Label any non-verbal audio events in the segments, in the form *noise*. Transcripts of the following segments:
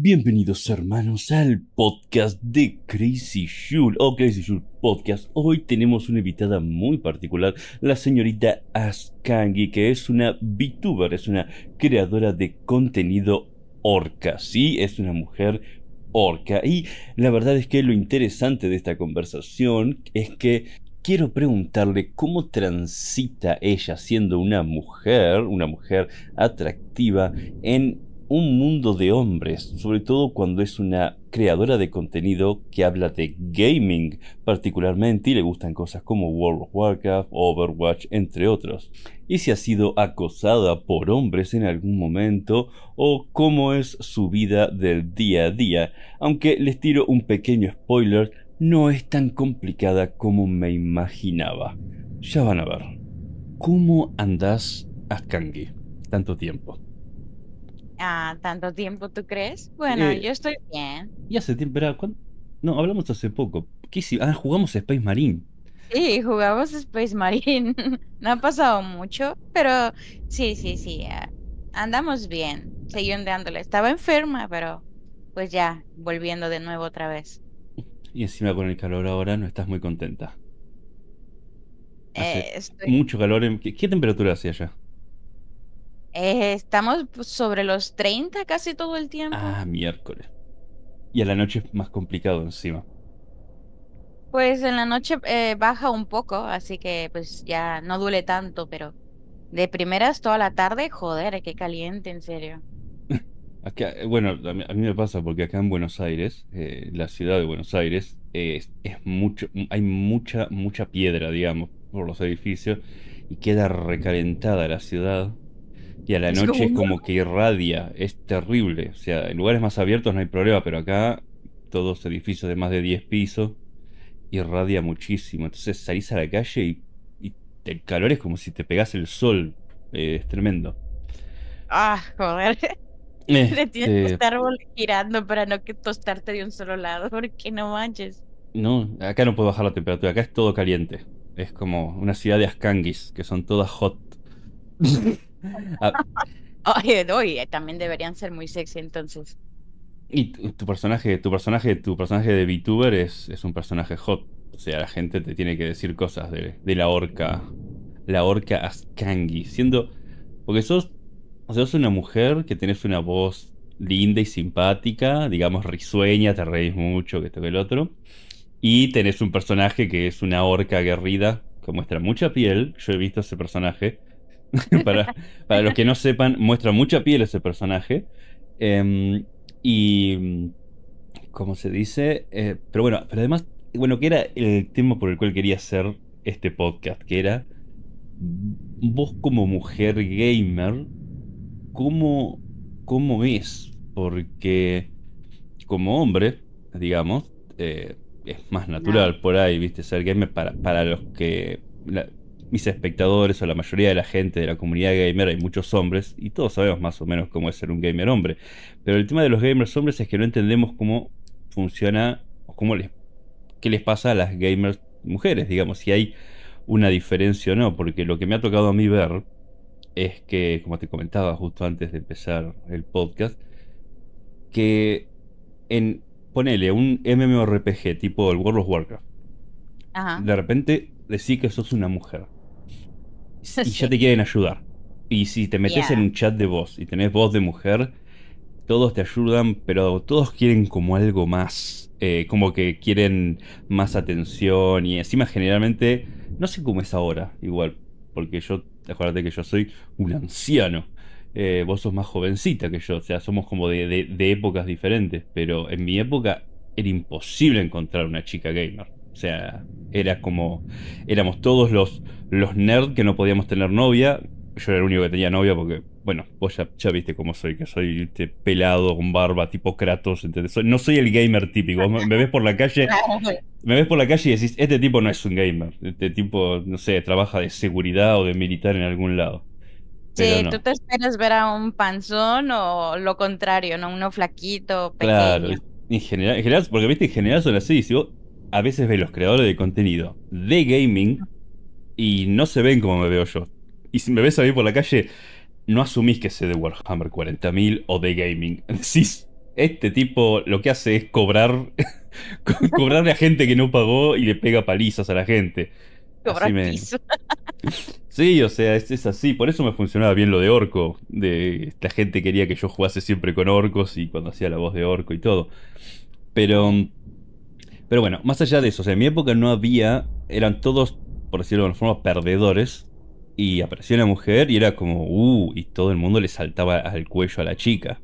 Bienvenidos hermanos al podcast de Crazy Shul o Crazy Shul Podcast. Hoy tenemos una invitada muy particular, la señorita Askangi, que es una VTuber, es una creadora de contenido orca. Sí, es una mujer orca. Y la verdad es que lo interesante de esta conversación es que quiero preguntarle cómo transita ella siendo una mujer, una mujer atractiva en un mundo de hombres, sobre todo cuando es una creadora de contenido que habla de gaming particularmente y le gustan cosas como World of Warcraft, Overwatch, entre otros. Y si ha sido acosada por hombres en algún momento o cómo es su vida del día a día. Aunque les tiro un pequeño spoiler, no es tan complicada como me imaginaba. Ya van a ver. ¿Cómo andás, Askangi? Tanto tiempo. Ah, tanto tiempo, ¿tú crees? Bueno, eh, yo estoy bien. Y hace tiempo, No, hablamos hace poco. ¿Qué si? Ah, jugamos Space Marine. Sí, jugamos Space Marine. *laughs* no ha pasado mucho, pero sí, sí, sí. Ah, andamos bien, seguí andando. Estaba enferma, pero pues ya, volviendo de nuevo otra vez. Y encima con el calor ahora no estás muy contenta. Eh, mucho calor. ¿Qué, temperatura hacía allá? Eh, estamos pues, sobre los 30 casi todo el tiempo. Ah, miércoles. Y a la noche es más complicado encima. Pues en la noche eh, baja un poco, así que pues ya no duele tanto, pero de primeras toda la tarde, joder, que caliente, en serio. *laughs* Eh, bueno, a mí, me pasa porque acá en Buenos Aires, la ciudad de Buenos Aires, mucho, hay mucha, mucha piedra, digamos, por los edificios y queda recalentada la ciudad y a la noche es como que irradia, es terrible. O sea, en lugares más abiertos no hay problema, pero acá todos edificios de más de 10 pisos irradia muchísimo. Entonces salís a la calle y, el calor es como si te pegase el sol. Eh, es tremendo. Ah, joder. *laughs* *laughs* Le tienes que este estar girando para no tostarte de un solo lado, *laughs* porque no manches. No, acá no puedo bajar la temperatura, acá es todo caliente. Es como una ciudad de Ascanguis, que son todas hot. *laughs* Ah. *laughs* también deberían ser muy sexy entonces. Y tu, personaje, tu personaje, tu personaje de VTuber es, un personaje hot. O sea, la gente te tiene que decir cosas de, la orca. La orca Askangi. Siendo. Porque sos. O sos una mujer que tenés una voz linda y simpática. Digamos, risueña, te reís mucho, que esto que el otro. Y tenés un personaje que es una orca aguerrida. Que muestra mucha piel. Yo he visto ese personaje *laughs* para, los que no sepan, muestra mucha piel ese personaje. Em, y. ¿Cómo se dice? Eh, pero bueno, pero además, bueno, que era el tema por el cual quería hacer este podcast, que era vos como mujer gamer, ¿cómo, cómo es? Porque como hombre, digamos, eh, es más natural por ahí, viste, ser gamer para, para los que mis espectadores o la mayoría de la gente de la comunidad gamer hay muchos hombres y todos sabemos más o menos cómo es ser un gamer hombre. Pero el tema de los gamers hombres es que no entendemos cómo funciona o cómo les, qué les pasa a las gamers mujeres, digamos, si hay una diferencia o no, porque lo que me ha tocado a mí ver es que, como te comentaba justo antes de empezar el podcast, que en, ponele, un MMORPG tipo el World of Warcraft, de repente decís que sos una mujer. *laughs* y ya te quieren ayudar. Y si te metes en un chat de voz y tenés voz de mujer, todos te ayudan, pero todos quieren como algo más. Eh, como que quieren más atención y encima generalmente, no sé cómo es ahora, igual, porque yo, acuérdate que yo soy un anciano. Eh, vos sos más jovencita que yo, o sea, somos como de, de, épocas diferentes, pero en mi época era imposible encontrar una chica gamer. O sea, era como, éramos todos los, los nerds que no podíamos tener novia. Yo era el único que tenía novia porque, bueno, vos ya, viste cómo soy, que soy este, pelado, con barba, tipo Kratos, no soy el gamer típico. me, ves por la calle, *laughs* me ves por la calle y decís, este tipo no es un gamer. Este tipo, no sé, trabaja de seguridad o de militar en algún lado. Sí, tú te esperas ver a un panzón o lo contrario, ¿no? Uno flaquito, Claro, en general, en porque viste, en general son así. Si vos a veces ves los creadores de contenido de gaming y no se ven como me veo yo. Y si me ves a mí por la calle, no asumís que sé de Warhammer 40.000 o de gaming. *laughs* este tipo lo que hace es cobrar, *laughs* cobrarle a gente que no pagó y le pega palizas a la gente. Cobrar *laughs* Sí, o sea, es, es, así. Por eso me funcionaba bien lo de Orco. De, la gente quería que yo jugase siempre con orcos y cuando hacía la voz de Orco y todo. Pero... Pero bueno, más allá de eso, o sea, en mi época no había, eran todos por decirlo de alguna forma, perdedores. Y apareció una mujer y era como, uh, y todo el mundo le saltaba al cuello a la chica.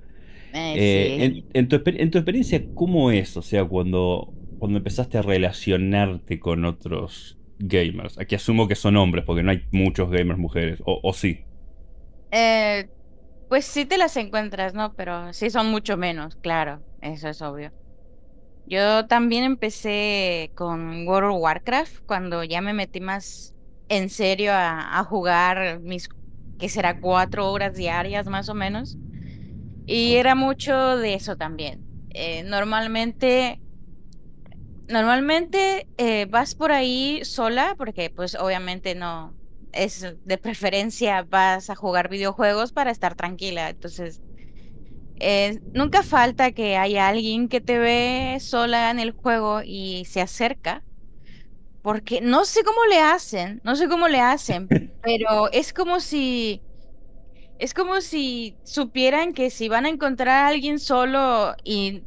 Eh, eh, en, tu, experiencia, ¿cómo es? O sea, cuando, cuando empezaste a relacionarte con otros gamers. Aquí asumo que son hombres, porque no hay muchos gamers mujeres, o, sí. Eh, pues sí te las encuentras, ¿no? Pero sí son mucho menos, claro, eso es obvio. Yo también empecé con World of Warcraft cuando ya me metí más en serio a, jugar mis, que será cuatro horas diarias más o menos. Y era mucho de eso también. Eh, normalmente, normalmente eh, vas por ahí sola porque pues obviamente no es de preferencia vas a jugar videojuegos para estar tranquila. Entonces nunca falta que haya alguien que te ve sola en el juego y se acerca. Porque no sé cómo le hacen, no sé cómo le hacen, *laughs* pero es como si. Es como si supieran que si van a encontrar a alguien solo y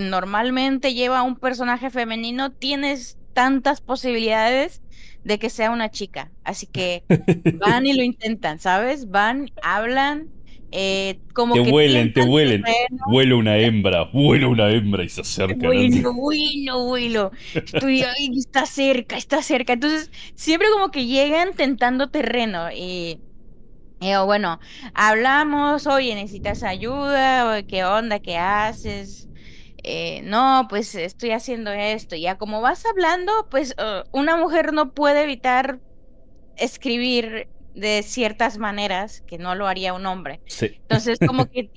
normalmente lleva un personaje femenino, tienes tantas posibilidades de que sea una chica. Así que *laughs* van y lo intentan, ¿sabes? Van, hablan, eh, como te huelen, te huelen. Huele una hembra, huele una hembra y se acerca. Huelo, huelo, huelo. Estoy ahí, está cerca, está cerca. Entonces, siempre como que llegan tentando terreno y. bueno, hablamos, oye, necesitas ayuda, qué onda, qué haces. Eh, no, pues estoy haciendo esto. Ya como vas hablando, pues eh, una mujer no puede evitar escribir de ciertas maneras que no lo haría un hombre. Entonces, como *laughs* que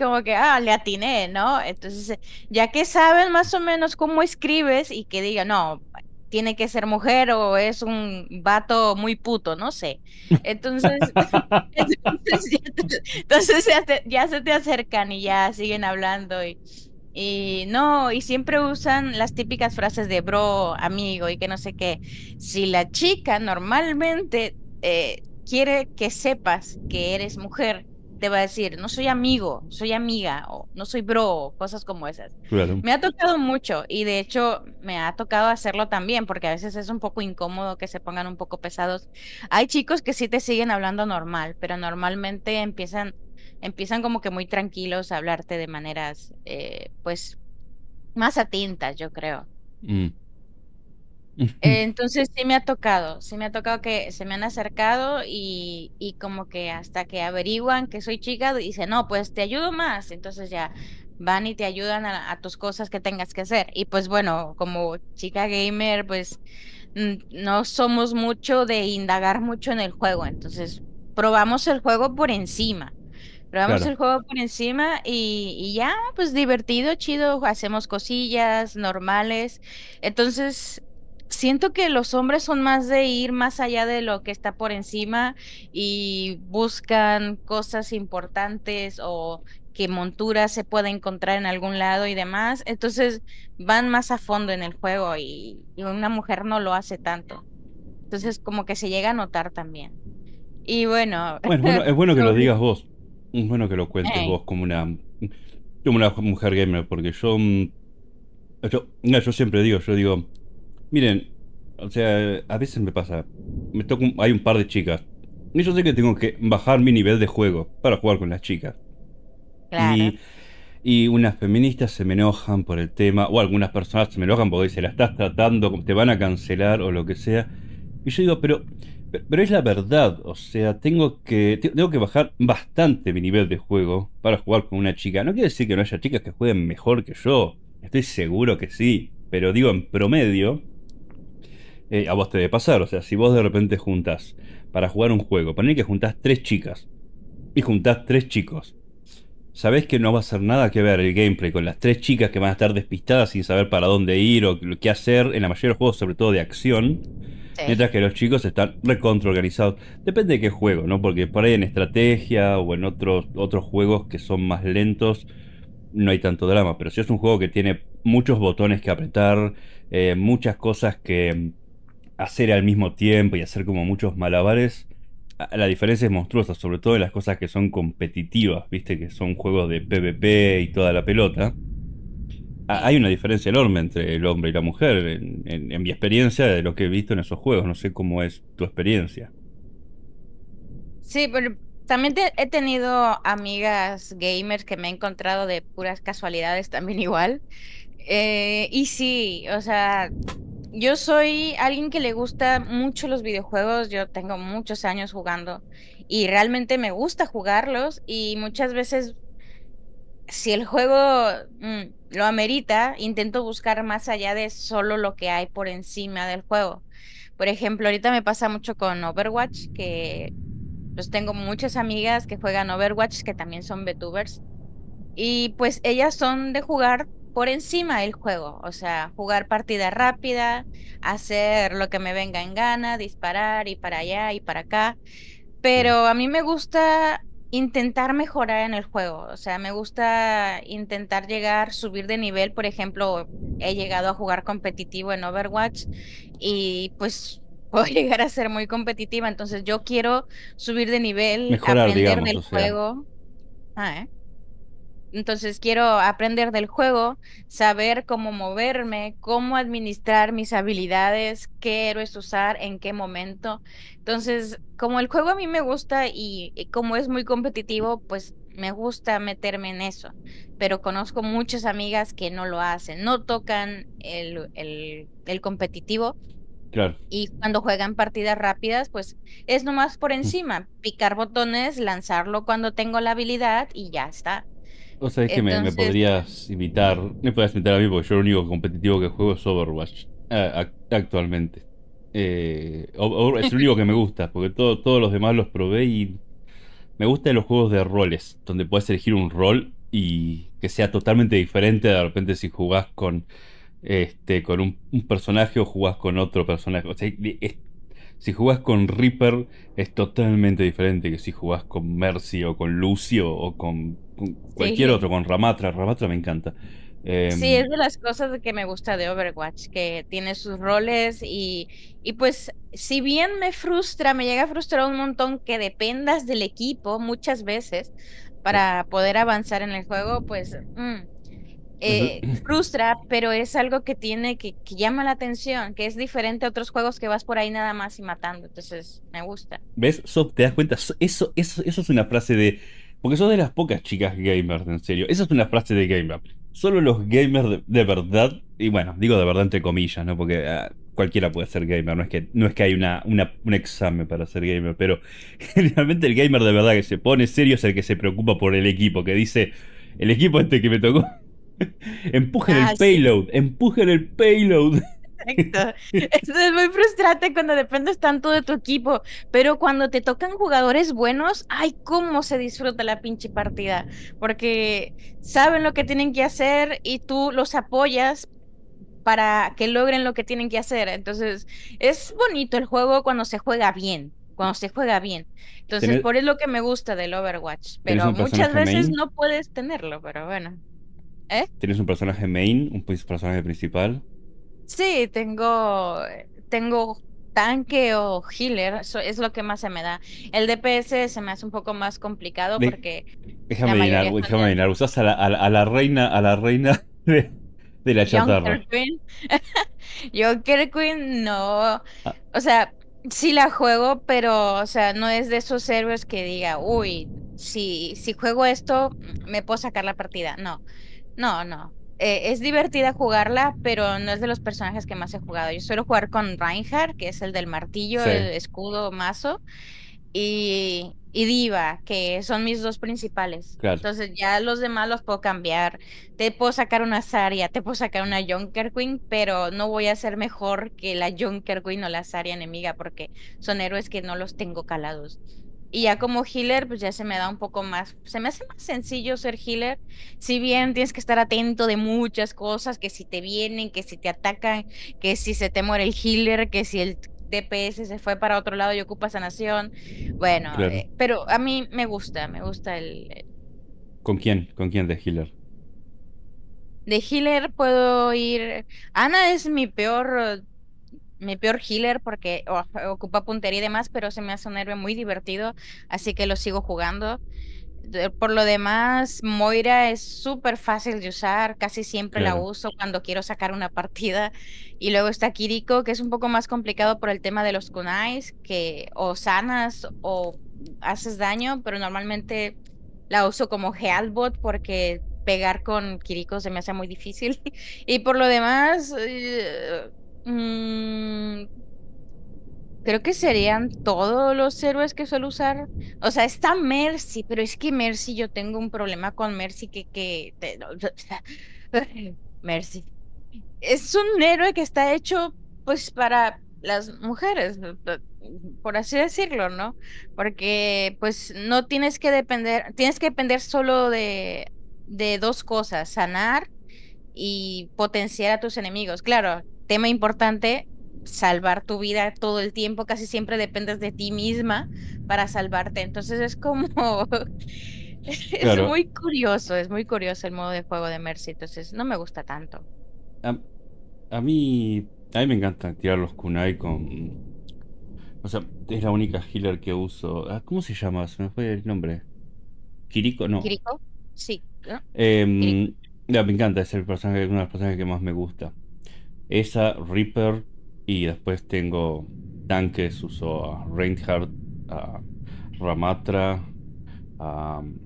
como que, ah, le atiné, ¿no? Entonces, ya que saben más o menos cómo escribes y que diga no, tiene que ser mujer o es un vato muy puto, no sé. Entonces, *laughs* entonces, ya, ya, se te acercan y ya siguen hablando y, y no, y siempre usan las típicas frases de bro, amigo y que no sé qué. Si la chica normalmente eh, quiere que sepas que eres mujer, te va a decir, no soy amigo, soy amiga, o no soy bro, cosas como esas. Me ha tocado mucho y de hecho me ha tocado hacerlo también, porque a veces es un poco incómodo que se pongan un poco pesados. Hay chicos que sí te siguen hablando normal, pero normalmente empiezan, empiezan como que muy tranquilos a hablarte de maneras, eh, pues, más atintas, yo creo. Mm entonces sí me ha tocado, sí me ha tocado que se me han acercado y, como que hasta que averiguan que soy chica, dicen, no, pues te ayudo más. Entonces ya van y te ayudan a, tus cosas que tengas que hacer. Y pues bueno, como chica gamer, pues no somos mucho de indagar mucho en el juego. Entonces probamos el juego por encima. Probamos el juego por encima y, ya, pues divertido, chido, hacemos cosillas normales. Entonces, siento que los hombres son más de ir más allá de lo que está por encima y buscan cosas importantes o que monturas se puede encontrar en algún lado y demás. Entonces van más a fondo en el juego y, una mujer no lo hace tanto. Entonces como que se llega a notar también. Y bueno... es bueno que lo *laughs* digas vos. Es bueno que lo cuentes vos como una, como una mujer gamer, porque yo, mm, yo... Yo siempre digo, yo digo Miren, o sea, a veces me pasa. Me hay un par de chicas. Y yo sé que tengo que bajar mi nivel de juego para jugar con las chicas. Y, unas feministas se me enojan por el tema, o algunas personas se me enojan porque dicen, la estás tratando, te van a cancelar o lo que sea. Y yo digo, pero, pero es la verdad, o sea, tengo que, tengo que bajar bastante mi nivel de juego para jugar con una chica. No quiere decir que no haya chicas que jueguen mejor que yo, estoy seguro que sí, pero digo en promedio, eh, a vos te debe pasar. O sea, si vos de repente juntas para jugar un juego, poner que juntas tres chicas y juntás tres chicos, sabés que no va a ser nada que ver el gameplay con las tres chicas que van a estar despistadas sin saber para dónde ir o qué hacer en la mayoría de los juegos, sobre todo de acción. Mientras que los chicos están recontra organizados. Depende de qué juego, ¿no? Porque por ahí en estrategia o en otros, otros juegos que son más lentos, no hay tanto drama. Pero si es un juego que tiene muchos botones que apretar, eh, muchas cosas que, hacer al mismo tiempo y hacer como muchos malabares, la diferencia es monstruosa, sobre todo en las cosas que son competitivas, viste, que son juegos de PvP y toda la pelota. Hay una diferencia enorme entre el hombre y la mujer, en, mi experiencia de lo que he visto en esos juegos, no sé cómo es tu experiencia. Sí, pero también he tenido amigas gamers que me he encontrado de puras casualidades también igual. Eh, y sí, o sea, yo soy alguien que le gusta mucho los videojuegos, yo tengo muchos años jugando y realmente me gusta jugarlos y muchas veces si el juego mm, lo amerita, intento buscar más allá de solo lo que hay por encima del juego. Por ejemplo, ahorita me pasa mucho con Overwatch, que pues tengo muchas amigas que juegan Overwatch, que también son VTubers. Y pues ellas son de jugar por encima el juego, o sea, jugar partida rápida, hacer lo que me venga en gana, disparar y para allá y para acá, pero a mí me gusta intentar mejorar en el juego, o sea, me gusta intentar llegar, subir de nivel, por ejemplo, he llegado a jugar competitivo en Overwatch y pues *laughs* puedo llegar a ser muy competitiva, entonces yo quiero subir de nivel, mejorar, aprender juego. Ah, ¿eh? Entonces quiero aprender del juego, saber cómo moverme, cómo administrar mis habilidades, qué héroes usar, en qué momento. Entonces, como el juego a mí me gusta y, como es muy competitivo, pues me gusta meterme en eso. Pero conozco muchas amigas que no lo hacen, no tocan el, el competitivo, Claro. Y cuando juegan partidas rápidas, pues es nomás por mm. encima, picar botones, lanzarlo cuando tengo la habilidad y ya está. O sea, es que me, podrías invitar, me podrías invitar a mí porque yo lo único competitivo que juego es Overwatch actualmente. Eh, es el único que me gusta, porque todos los demás los probé y me gustan los juegos de roles, donde puedes elegir un rol y que sea totalmente diferente de repente si jugás con este con un, un personaje o jugás con otro personaje. O sea, es si jugás con Reaper es totalmente diferente que si jugás con Mercy o con Lucio o con, cualquier otro, con Ramatra. Ramatra me encanta. Em, sí, es de las cosas que me gusta de Overwatch, que tiene sus roles y, y, pues si bien me frustra, me llega a frustrar un montón que dependas del equipo muchas veces para poder avanzar en el juego, pues... Mm, eh, *laughs* frustra, pero es algo que tiene, que, llama la atención, que es diferente a otros juegos que vas por ahí nada más y matando. Entonces, me gusta. ¿Ves? ¿Te das cuenta? eso, eso, eso es una frase de... Porque son de las pocas chicas gamers, en serio. Esa es una frase de gamer. Solo los gamers de, verdad, y bueno, digo de verdad entre comillas, ¿no? Porque ah, cualquiera puede ser gamer, no es que, no es que hay una, un examen para ser gamer, pero *laughs* generalmente el gamer de verdad que se pone serio es el que se preocupa por el equipo, que dice, el equipo este que me tocó *laughs* empujen el ah, payload, empuje empujen el payload. Exacto. *laughs* es muy frustrante cuando dependes tanto de tu equipo, pero cuando te tocan jugadores buenos, ay, cómo se disfruta la pinche partida, porque saben lo que tienen que hacer y tú los apoyas para que logren lo que tienen que hacer. Entonces, es bonito el juego cuando se juega bien, cuando se juega bien. Entonces, por eso es lo que me gusta del Overwatch, pero muchas veces no puedes tenerlo, pero bueno. ¿Eh? ¿Tienes un personaje main, un personaje principal? Sí, tengo, tengo tanque o healer, eso es lo que más se me da. El DPS se me hace un poco más complicado porque... Déjame adivinar, déjame usas a la, a, la, reina, a la reina *laughs* de, la chatarra. Queen. Joker *laughs* Queen, no. Ah. O sea, sí la juego, pero, o sea, no es de esos héroes que diga, uy, si, si juego esto, me puedo sacar la partida. No. No, no. Eh, es divertida jugarla, pero no es de los personajes que más he jugado. Yo suelo jugar con Reinhardt, que es el del martillo, el escudo, mazo, y, Diva, que son mis dos principales. Entonces ya los demás los puedo cambiar. Te puedo sacar una Saria, te puedo sacar una Junker Queen, pero no voy a ser mejor que la Junker Queen o la Saria enemiga, porque son héroes que no los tengo calados. Y ya como healer, pues ya se me da un poco más, se me hace más sencillo ser healer, si bien tienes que estar atento de muchas cosas, que si te vienen, que si te atacan, que si se te muere el healer, que si el DPS se fue para otro lado y ocupa sanación. Bueno, eh, pero a mí me gusta, me gusta el, el... ¿Con quién? ¿Con quién de healer? De healer puedo ir... Ana es mi peor mi peor healer porque *laughs* ocupa puntería y demás, pero se me hace un héroe muy divertido, así que lo sigo jugando. Por lo demás, Moira es súper fácil de usar, casi siempre la uso cuando quiero sacar una partida. Y luego está Kiriko, que es un poco más complicado por el tema de los kunais, que o sanas o haces daño, pero normalmente la uso como healbot porque pegar con Kiriko se me hace muy difícil. *laughs* y por lo demás, eh, Mm, creo que serían todos los héroes que suelo usar. O sea, está Mercy, pero es que Mercy, yo tengo un problema con Mercy que... que *laughs* Mercy. Es un héroe que está hecho pues para las mujeres, por así decirlo, ¿no? Porque pues no tienes que depender, tienes que depender solo de dos cosas, sanar y potenciar a tus enemigos. Claro, tema importante, salvar tu vida todo el tiempo, casi siempre dependes de ti misma para salvarte. Entonces es como... *laughs* es muy curioso, es muy curioso el modo de juego de Mercy, entonces no me gusta tanto. A, mí... A mí me encanta tirar los kunai con... O sea, es la única healer que uso. Ah, ¿Cómo se llama? Se me fue el nombre. Kiriko, no. Kiriko, sí. Em, me encanta, es el personaje, una de las personajes que más me gusta esa Reaper y después tengo tanques, uso a Reinhardt, a Ramatra, a um,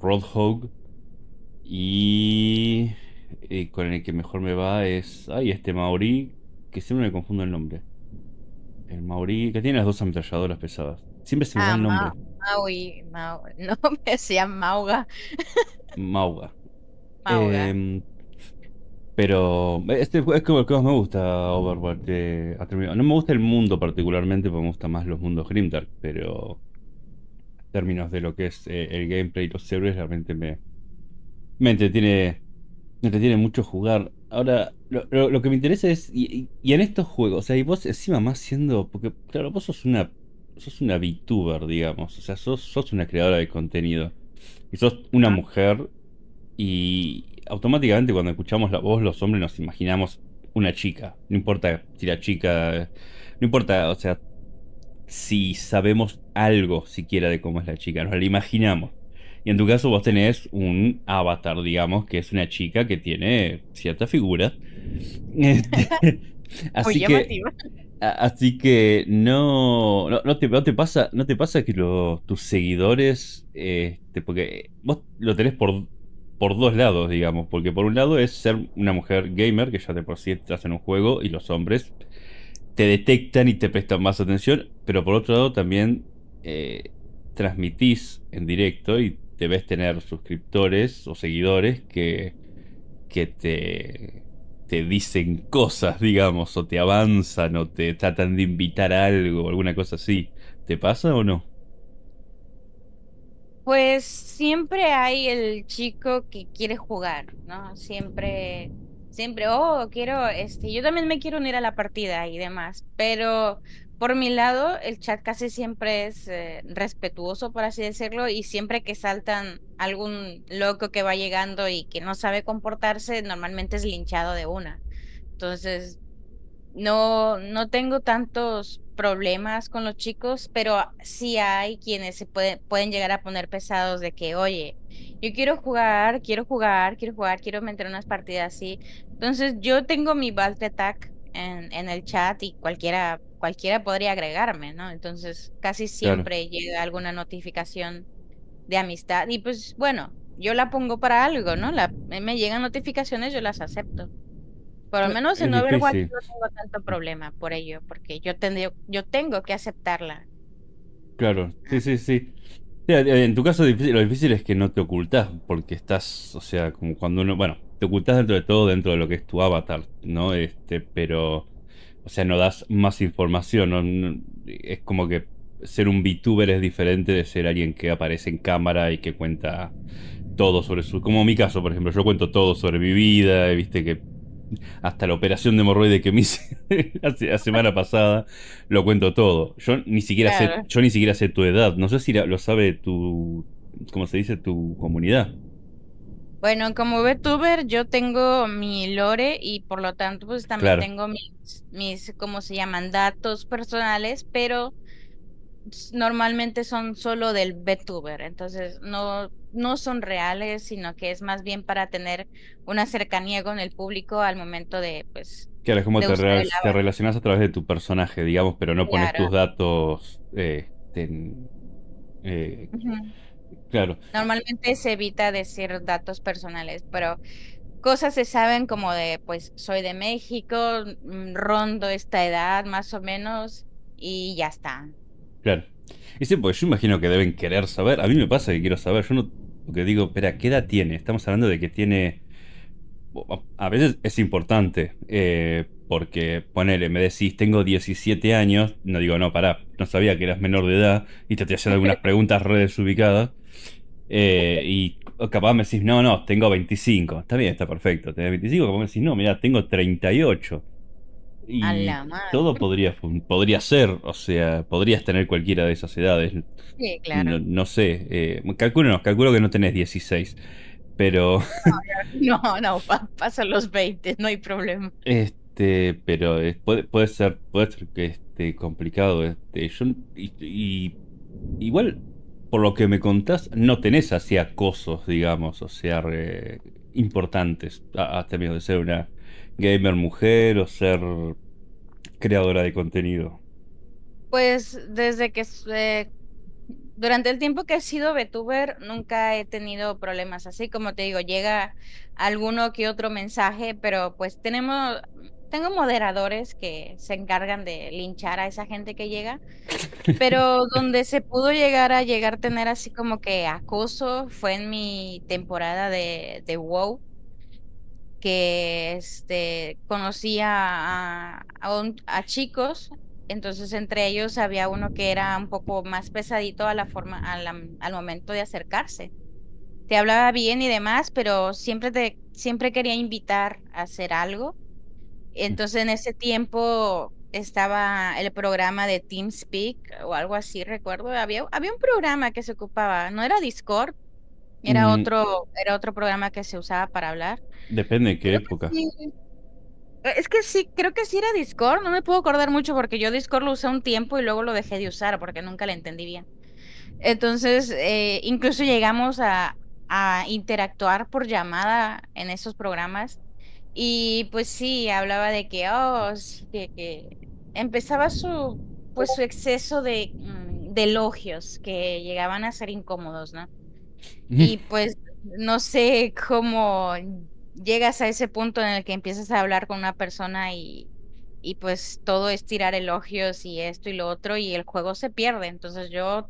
Roadhog y, eh, con el que mejor me va es, ay, este Maori, que siempre me confundo el nombre. El Maori, que tiene las dos ametralladoras pesadas. Siempre se me da ah, el nombre. Maui, *laughs* no me decían Mauga. Mauga. Mauga. Em, pero este es como el que más me gusta Overwatch. no me gusta el mundo particularmente, porque me gustan más los mundos Grimdark, pero en términos de lo que es eh, el gameplay y los héroes, realmente me, me, entretiene, me entretiene mucho jugar. Ahora, lo, que me interesa es, y, en estos juegos, o sea, y vos encima más siendo, porque claro, vos sos una, sos una VTuber, digamos, o sea, sos, sos una creadora de contenido, y sos una ah. mujer, y automáticamente cuando escuchamos la voz, los hombres nos imaginamos una chica. No importa si la chica. No importa, o sea, si sabemos algo siquiera de cómo es la chica, nos la imaginamos. Y en tu caso vos tenés un avatar, digamos, que es una chica que tiene cierta figura. *laughs* Este, así que, así que no, no, te, pasa, no te pasa que tus seguidores, este, porque vos lo tenés por por dos lados, digamos, porque por un lado es ser una mujer gamer, que ya te por sí estás en un juego y los hombres te detectan y te prestan más atención, pero por otro lado también eh, transmitís en directo y debes tener suscriptores o seguidores que, que te, te dicen cosas, digamos, o te avanzan o te tratan de invitar a algo, alguna cosa así. ¿Te pasa o no? Pues siempre hay el chico que quiere jugar, ¿no? Siempre, siempre, oh, quiero, este, yo también me quiero unir a la partida y demás, pero por mi lado, el chat casi siempre es eh, respetuoso, por así decirlo, y siempre que saltan algún loco que va llegando y que no sabe comportarse, normalmente es linchado de una. Entonces, no, no tengo tantos problemas con los chicos, pero sí hay quienes se pueden, pueden llegar a poner pesados de que, oye, yo quiero jugar, quiero jugar, quiero jugar, quiero meter unas partidas así. Entonces yo tengo mi Valtetac en, en el chat y cualquiera, cualquiera podría agregarme, ¿no? Entonces casi siempre llega alguna notificación de amistad y pues bueno, yo la pongo para algo, ¿no? La, me llegan notificaciones, yo las acepto. Por lo eh, menos en Overwatch no tengo tanto problema por ello, porque yo, yo tengo que aceptarla. Claro, sí, sí, sí. En tu caso lo difícil es que no te ocultas, porque estás, o sea, como cuando uno, bueno, te ocultas dentro de todo, dentro de lo que es tu avatar, ¿no? Este, pero, o sea, no das más información, es como que ser un VTuber es diferente de ser alguien que aparece en cámara y que cuenta todo sobre su, como mi caso, por ejemplo, yo cuento todo sobre mi vida, viste que hasta la operación de hemorroide que me hice *laughs* la semana pasada, lo cuento todo. Yo ni siquiera sé, yo ni siquiera sé tu edad. No sé si lo sabe tu, ¿cómo se dice? Tu comunidad. Bueno, como VTuber, yo tengo mi lore y por lo tanto, pues también tengo mis, mis, ¿cómo se llaman? Datos personales, pero normalmente son solo del VTuber, entonces no, no son reales, sino que es más bien para tener una cercanía con el público al momento de, pues... te, relacionas a través de tu personaje, digamos, pero no pones tus datos... Este, eh, Claro. Normalmente se evita decir datos personales, pero cosas se saben como de, pues, soy de México, mm, rondo esta edad más o menos, y ya está. Claro. Y sí, pues yo imagino que deben querer saber. A mí me pasa que quiero saber. Yo no. que digo, espera, ¿qué edad tiene? Estamos hablando de que tiene. A veces es importante. Eh, porque, ponele, me decís, tengo 17 años. No digo, no, pará. No sabía que eras menor de edad. Y te estoy haciendo algunas *laughs* preguntas redes ubicadas. Eh, y capaz me decís, no, no, tengo 25. Está bien, está perfecto. Tenés 25. Capaz me decís, no, mira, tengo 38 todo podría, podría ser, o sea, podrías tener cualquiera de esas edades. No, sé, eh, calculo, calculo que no tenés 16, pero... *laughs* No, no, pasan los 20, no hay problema. Este, pero eh, puede, ser, puede ser que esté complicado. Este, y, igual, por lo que me contás, no tenés así acosos, digamos, o sea, importantes, hasta términos de ser una gamer mujer o ser creadora de contenido? Pues desde que eh, durante el tiempo que he sido VTuber nunca he tenido problemas así, como te digo, llega alguno que otro mensaje, pero pues tenemos tengo moderadores que se encargan de linchar a esa gente que llega, pero *laughs* donde se pudo llegar a llegar a tener así como que acoso fue en mi temporada de, de WoW que este, conocía a, chicos, entonces entre ellos había uno que era un poco más pesadito a la forma, al momento de acercarse. Te hablaba bien y demás, pero siempre, te, siempre quería invitar a hacer algo. Entonces en ese tiempo estaba el programa de TeamSpeak o algo así, recuerdo. Había, había un programa que se ocupaba, no era Discord, era otro, era otro programa que se usaba para hablar. Depende de qué época. Eh, es que sí, creo que sí era Discord, no me puedo acordar mucho porque yo Discord lo usé un tiempo y luego lo dejé de usar porque nunca le entendí bien. Entonces, eh, incluso llegamos a, interactuar por llamada en esos programas. Y pues sí, hablaba de que, oh, que, empezaba su, pues su exceso de, mm, de, elogios que llegaban a ser incómodos, ¿no? Y *laughs* pues no sé cómo llegas a ese punto en el que empiezas a hablar con una persona y, y pues todo es tirar elogios y esto y lo otro y el juego se pierde. Entonces yo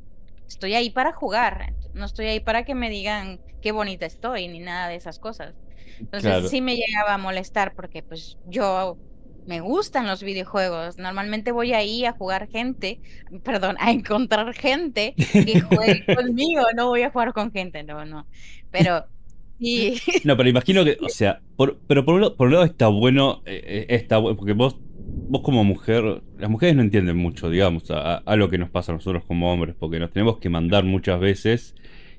estoy ahí para jugar, no estoy ahí para que me digan qué bonita estoy ni nada de esas cosas. Entonces sí me llegaba a molestar porque pues yo me gustan los videojuegos. Normalmente voy ahí a jugar gente, perdón, a encontrar gente que juegue *laughs* conmigo. No voy a jugar con gente, no, no. Pero sí. *laughs* No, pero imagino que, o sea, pero por, un lado, por está bueno, eh, eh, está porque vos, vos como mujer, las mujeres no entienden mucho, digamos, a, lo que nos pasa a nosotros como hombres, porque nos tenemos que mandar muchas veces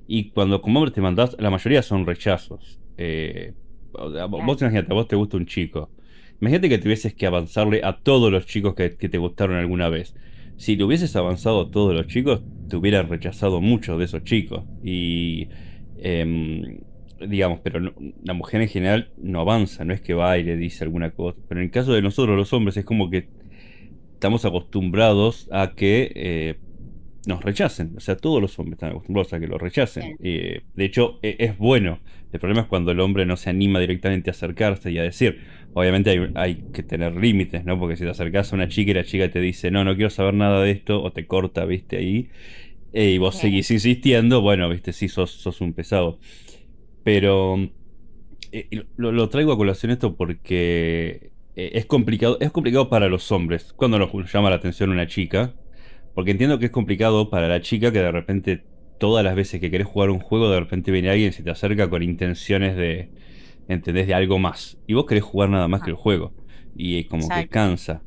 y cuando como hombre te mandas, la mayoría son rechazos. Eh, vos a vos te gusta un chico Imagínate que tuvieses que avanzarle a todos los chicos que, te gustaron alguna vez. Si le hubieses avanzado a todos los chicos, te hubieran rechazado muchos de esos chicos. Y. Em, digamos, pero la mujer en general no avanza, no es que va y le dice alguna cosa. Pero en el caso de nosotros los hombres es como que estamos acostumbrados a que eh, nos rechacen. O sea, todos los hombres están acostumbrados a que los rechacen. de hecho, e, es bueno. El problema es cuando el hombre no se anima directamente a acercarse y a decir, Obviamente hay, que tener límites, ¿no? Porque si te acercas a una chica y la chica te dice, no, no quiero saber nada de esto, o te corta, viste, ahí, eh, y vos seguís insistiendo, bueno, viste, sí, sos, sos un pesado. Pero eh, lo, traigo a colación esto porque eh, es complicado, es complicado para los hombres, cuando nos llama la atención una chica, porque entiendo que es complicado para la chica que de repente todas las veces que querés jugar un juego, de repente viene alguien y se te acerca con intenciones de, ¿entendés? De algo más. Y vos querés jugar nada más que el juego. Y como que cansa.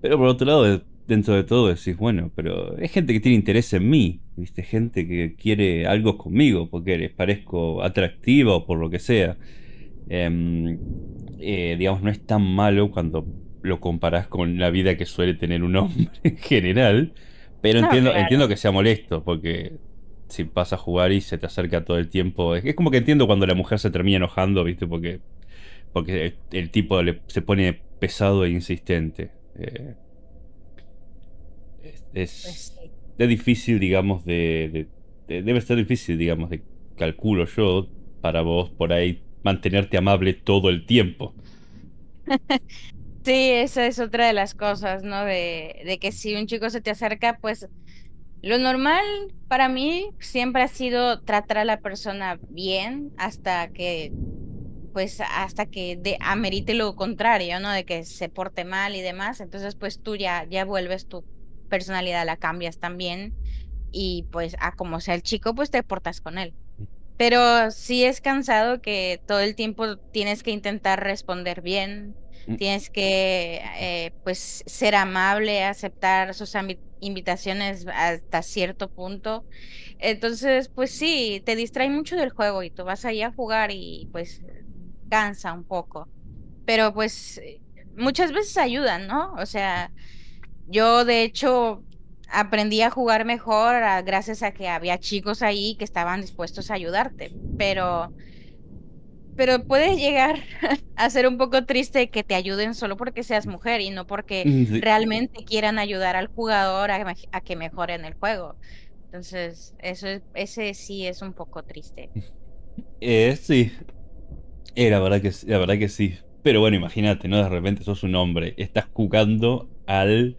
Pero por otro lado, dentro de todo decís, bueno, pero es gente que tiene interés en mí, ¿viste? Gente que quiere algo conmigo porque les parezco atractiva o por lo que sea. Em, eh, digamos, no es tan malo cuando lo comparás con la vida que suele tener un *laughs* hombre en general. Pero entiendo, entiendo que sea molesto porque si vas a jugar y se te acerca todo el tiempo. Es, como que entiendo cuando la mujer se termina enojando, ¿viste? Porque, porque el, tipo se pone pesado e insistente. Eh, es, es, difícil, digamos, de, Debe ser difícil, digamos, de calculo yo, para vos por ahí mantenerte amable todo el tiempo. *laughs* Sí, esa es otra de las cosas, ¿no? De, de que si un chico se te acerca, pues lo normal para mí siempre ha sido tratar a la persona bien hasta que pues hasta que de, amerite lo contrario, ¿no? De que se porte mal y demás. Entonces, pues tú ya, ya vuelves tu personalidad, la cambias también. Y pues a como sea el chico, pues te portas con él. Pero sí es cansado que todo el tiempo tienes que intentar responder bien, Mm. Tienes que eh, pues ser amable, aceptar sus invitaciones hasta cierto punto. Entonces, pues sí, te distrae mucho del juego y tú vas ahí a jugar y pues cansa un poco. Pero pues eh, muchas veces ayudan, ¿no? O sea, yo de hecho aprendí a jugar mejor ah, gracias a que había chicos ahí que estaban dispuestos a ayudarte, pero pero puede llegar *laughs* a ser un poco triste que te ayuden solo porque seas mujer y no porque mm, realmente quieran ayudar al jugador a, que mejore en el juego. Entonces, eso ese sí es un poco triste. Mm. Eh, sí. Eh, la, verdad que, la verdad que sí. Pero bueno, imagínate, ¿no? De repente sos un hombre, estás jugando al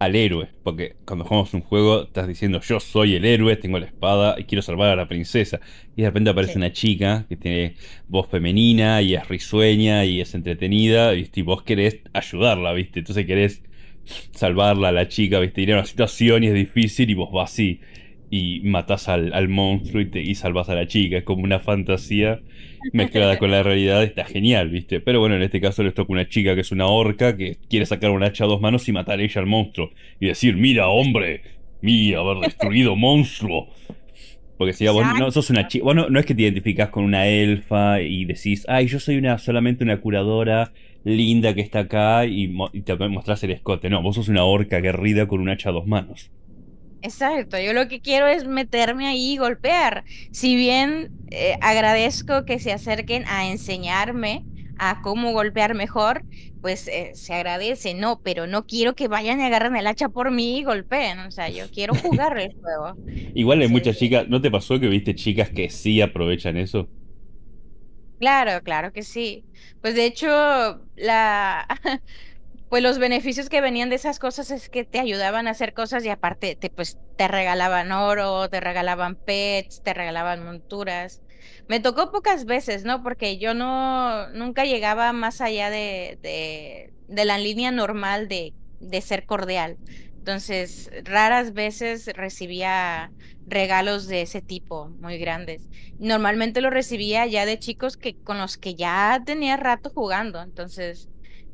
al héroe. Porque cuando jugamos un juego estás diciendo yo soy el héroe, tengo la espada y quiero salvar a la princesa. Y de repente aparece una chica que tiene voz femenina y es risueña y es entretenida. Y vos querés ayudarla, ¿viste? Entonces querés salvarla a la chica, ¿viste? Ir a una situación y es difícil y vos vas así y matas al, monstruo y, te, y salvas a la chica. Es como una fantasía mezclada con la realidad. Está genial, ¿viste? Pero bueno, en este caso les toca una chica que es una orca que quiere sacar un hacha a dos manos y matar ella al monstruo. Y decir, mira, hombre, mira, haber destruido monstruo. Porque si ah, vos no sos una chica, bueno, no, es que te identificas con una elfa y decís, ay, yo soy una solamente una curadora linda que está acá y, te mostrás el escote. No, vos sos una orca guerrida con un hacha a dos manos. Exacto, yo lo que quiero es meterme ahí y golpear. Si bien eh, agradezco que se acerquen a enseñarme a cómo golpear mejor, pues eh, se agradece, no, pero no quiero que vayan y agarren el hacha por mí y golpeen, o sea, yo quiero jugar el juego. *laughs* Igual hay muchas chicas, ¿no te pasó que viste chicas que sí aprovechan eso? Claro, claro que sí. Pues de hecho, la... *laughs* pues los beneficios que venían de esas cosas es que te ayudaban a hacer cosas y aparte te, pues, te regalaban oro, te regalaban pets, te regalaban monturas. Me tocó pocas veces, ¿no? Porque yo no, nunca llegaba más allá de, de, la línea normal de, de ser cordial. Entonces, raras veces recibía regalos de ese tipo, muy grandes. Normalmente lo recibía ya de chicos que con los que ya tenía rato jugando, entonces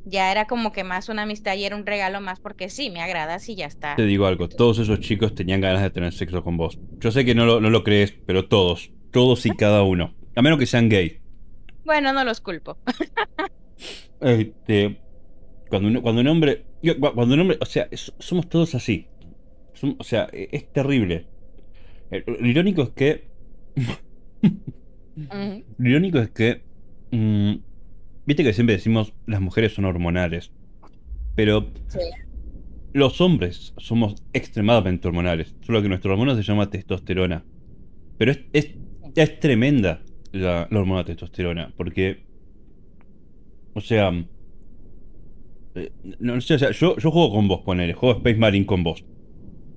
ya era como que más una amistad y era un regalo más porque sí, me agradas y ya está. Te digo algo, todos esos chicos tenían ganas de tener sexo con vos. Yo sé que no lo, crees, pero todos, todos y cada uno. A menos que sean gay. Bueno, no los culpo. *laughs* este, cuando, un, cuando un hombre, cuando un hombre, o sea, somos todos así. o sea, e, es terrible. Eh, lo irónico es que... *laughs* lo irónico es que... Mm, Viste que siempre decimos las mujeres son hormonales, pero los hombres somos extremadamente hormonales, solo que nuestro hormona se llama testosterona. Pero es, es, es tremenda la, hormona testosterona, porque, o sea, eh, no, sé, o sea, yo, juego con vos, ponele, juego Space Marine con vos.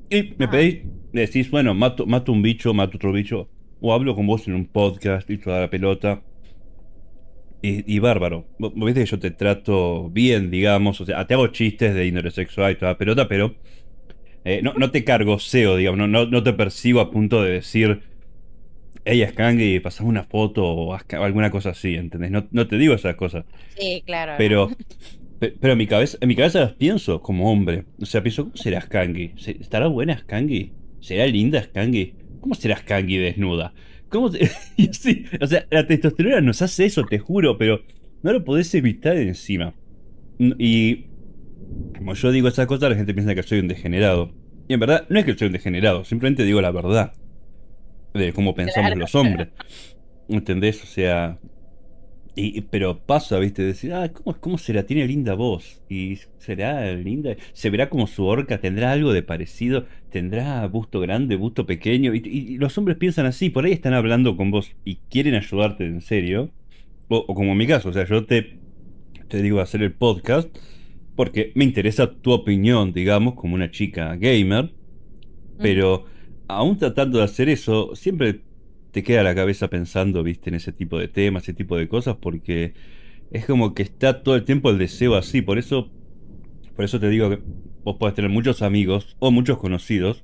Y me pedís, me decís, bueno, mato, mato un bicho, mato otro bicho, o hablo con vos en un podcast y toda la pelota. Y, bárbaro. Viste que yo te trato bien, digamos. O sea, te hago chistes de índole sexual y toda la pelota, pero eh, no, te cargo digamos. No, te percibo a punto de decir, hey, Kangi, pasas una foto o alguna cosa así, ¿entendés? No, te digo esas cosas. Sí, claro. Pero, pero en, mi cabeza, mi las pienso como hombre. O sea, pienso, ¿cómo será Skangi? ¿Estará buena Skangi? ¿Será linda Skangi? ¿Cómo será Skangi desnuda? ¿Cómo te... *laughs* sí, o sea, la testosterona nos hace eso, te juro, pero no lo podés evitar encima. Y como yo digo esas cosas, la gente piensa que soy un degenerado. Y en verdad, no es que soy un degenerado, simplemente digo la verdad de cómo pensamos los hombres. ¿Entendés? O sea, y, pero pasa, ¿viste? Decir, ah, ¿cómo, ¿cómo, será? Tiene linda voz. Y será linda. Se verá como su orca. Tendrá algo de parecido. Tendrá busto grande, busto pequeño. Y, los hombres piensan así. Por ahí están hablando con vos y quieren ayudarte en serio. O, como en mi caso. O sea, yo te, te digo hacer el podcast porque me interesa tu opinión, digamos, como una chica gamer. Mm. Pero aún tratando de hacer eso, siempre te queda la cabeza pensando, viste, en ese tipo de temas, ese tipo de cosas, porque es como que está todo el tiempo el deseo así. Por eso, por eso te digo que vos podés tener muchos amigos o muchos conocidos,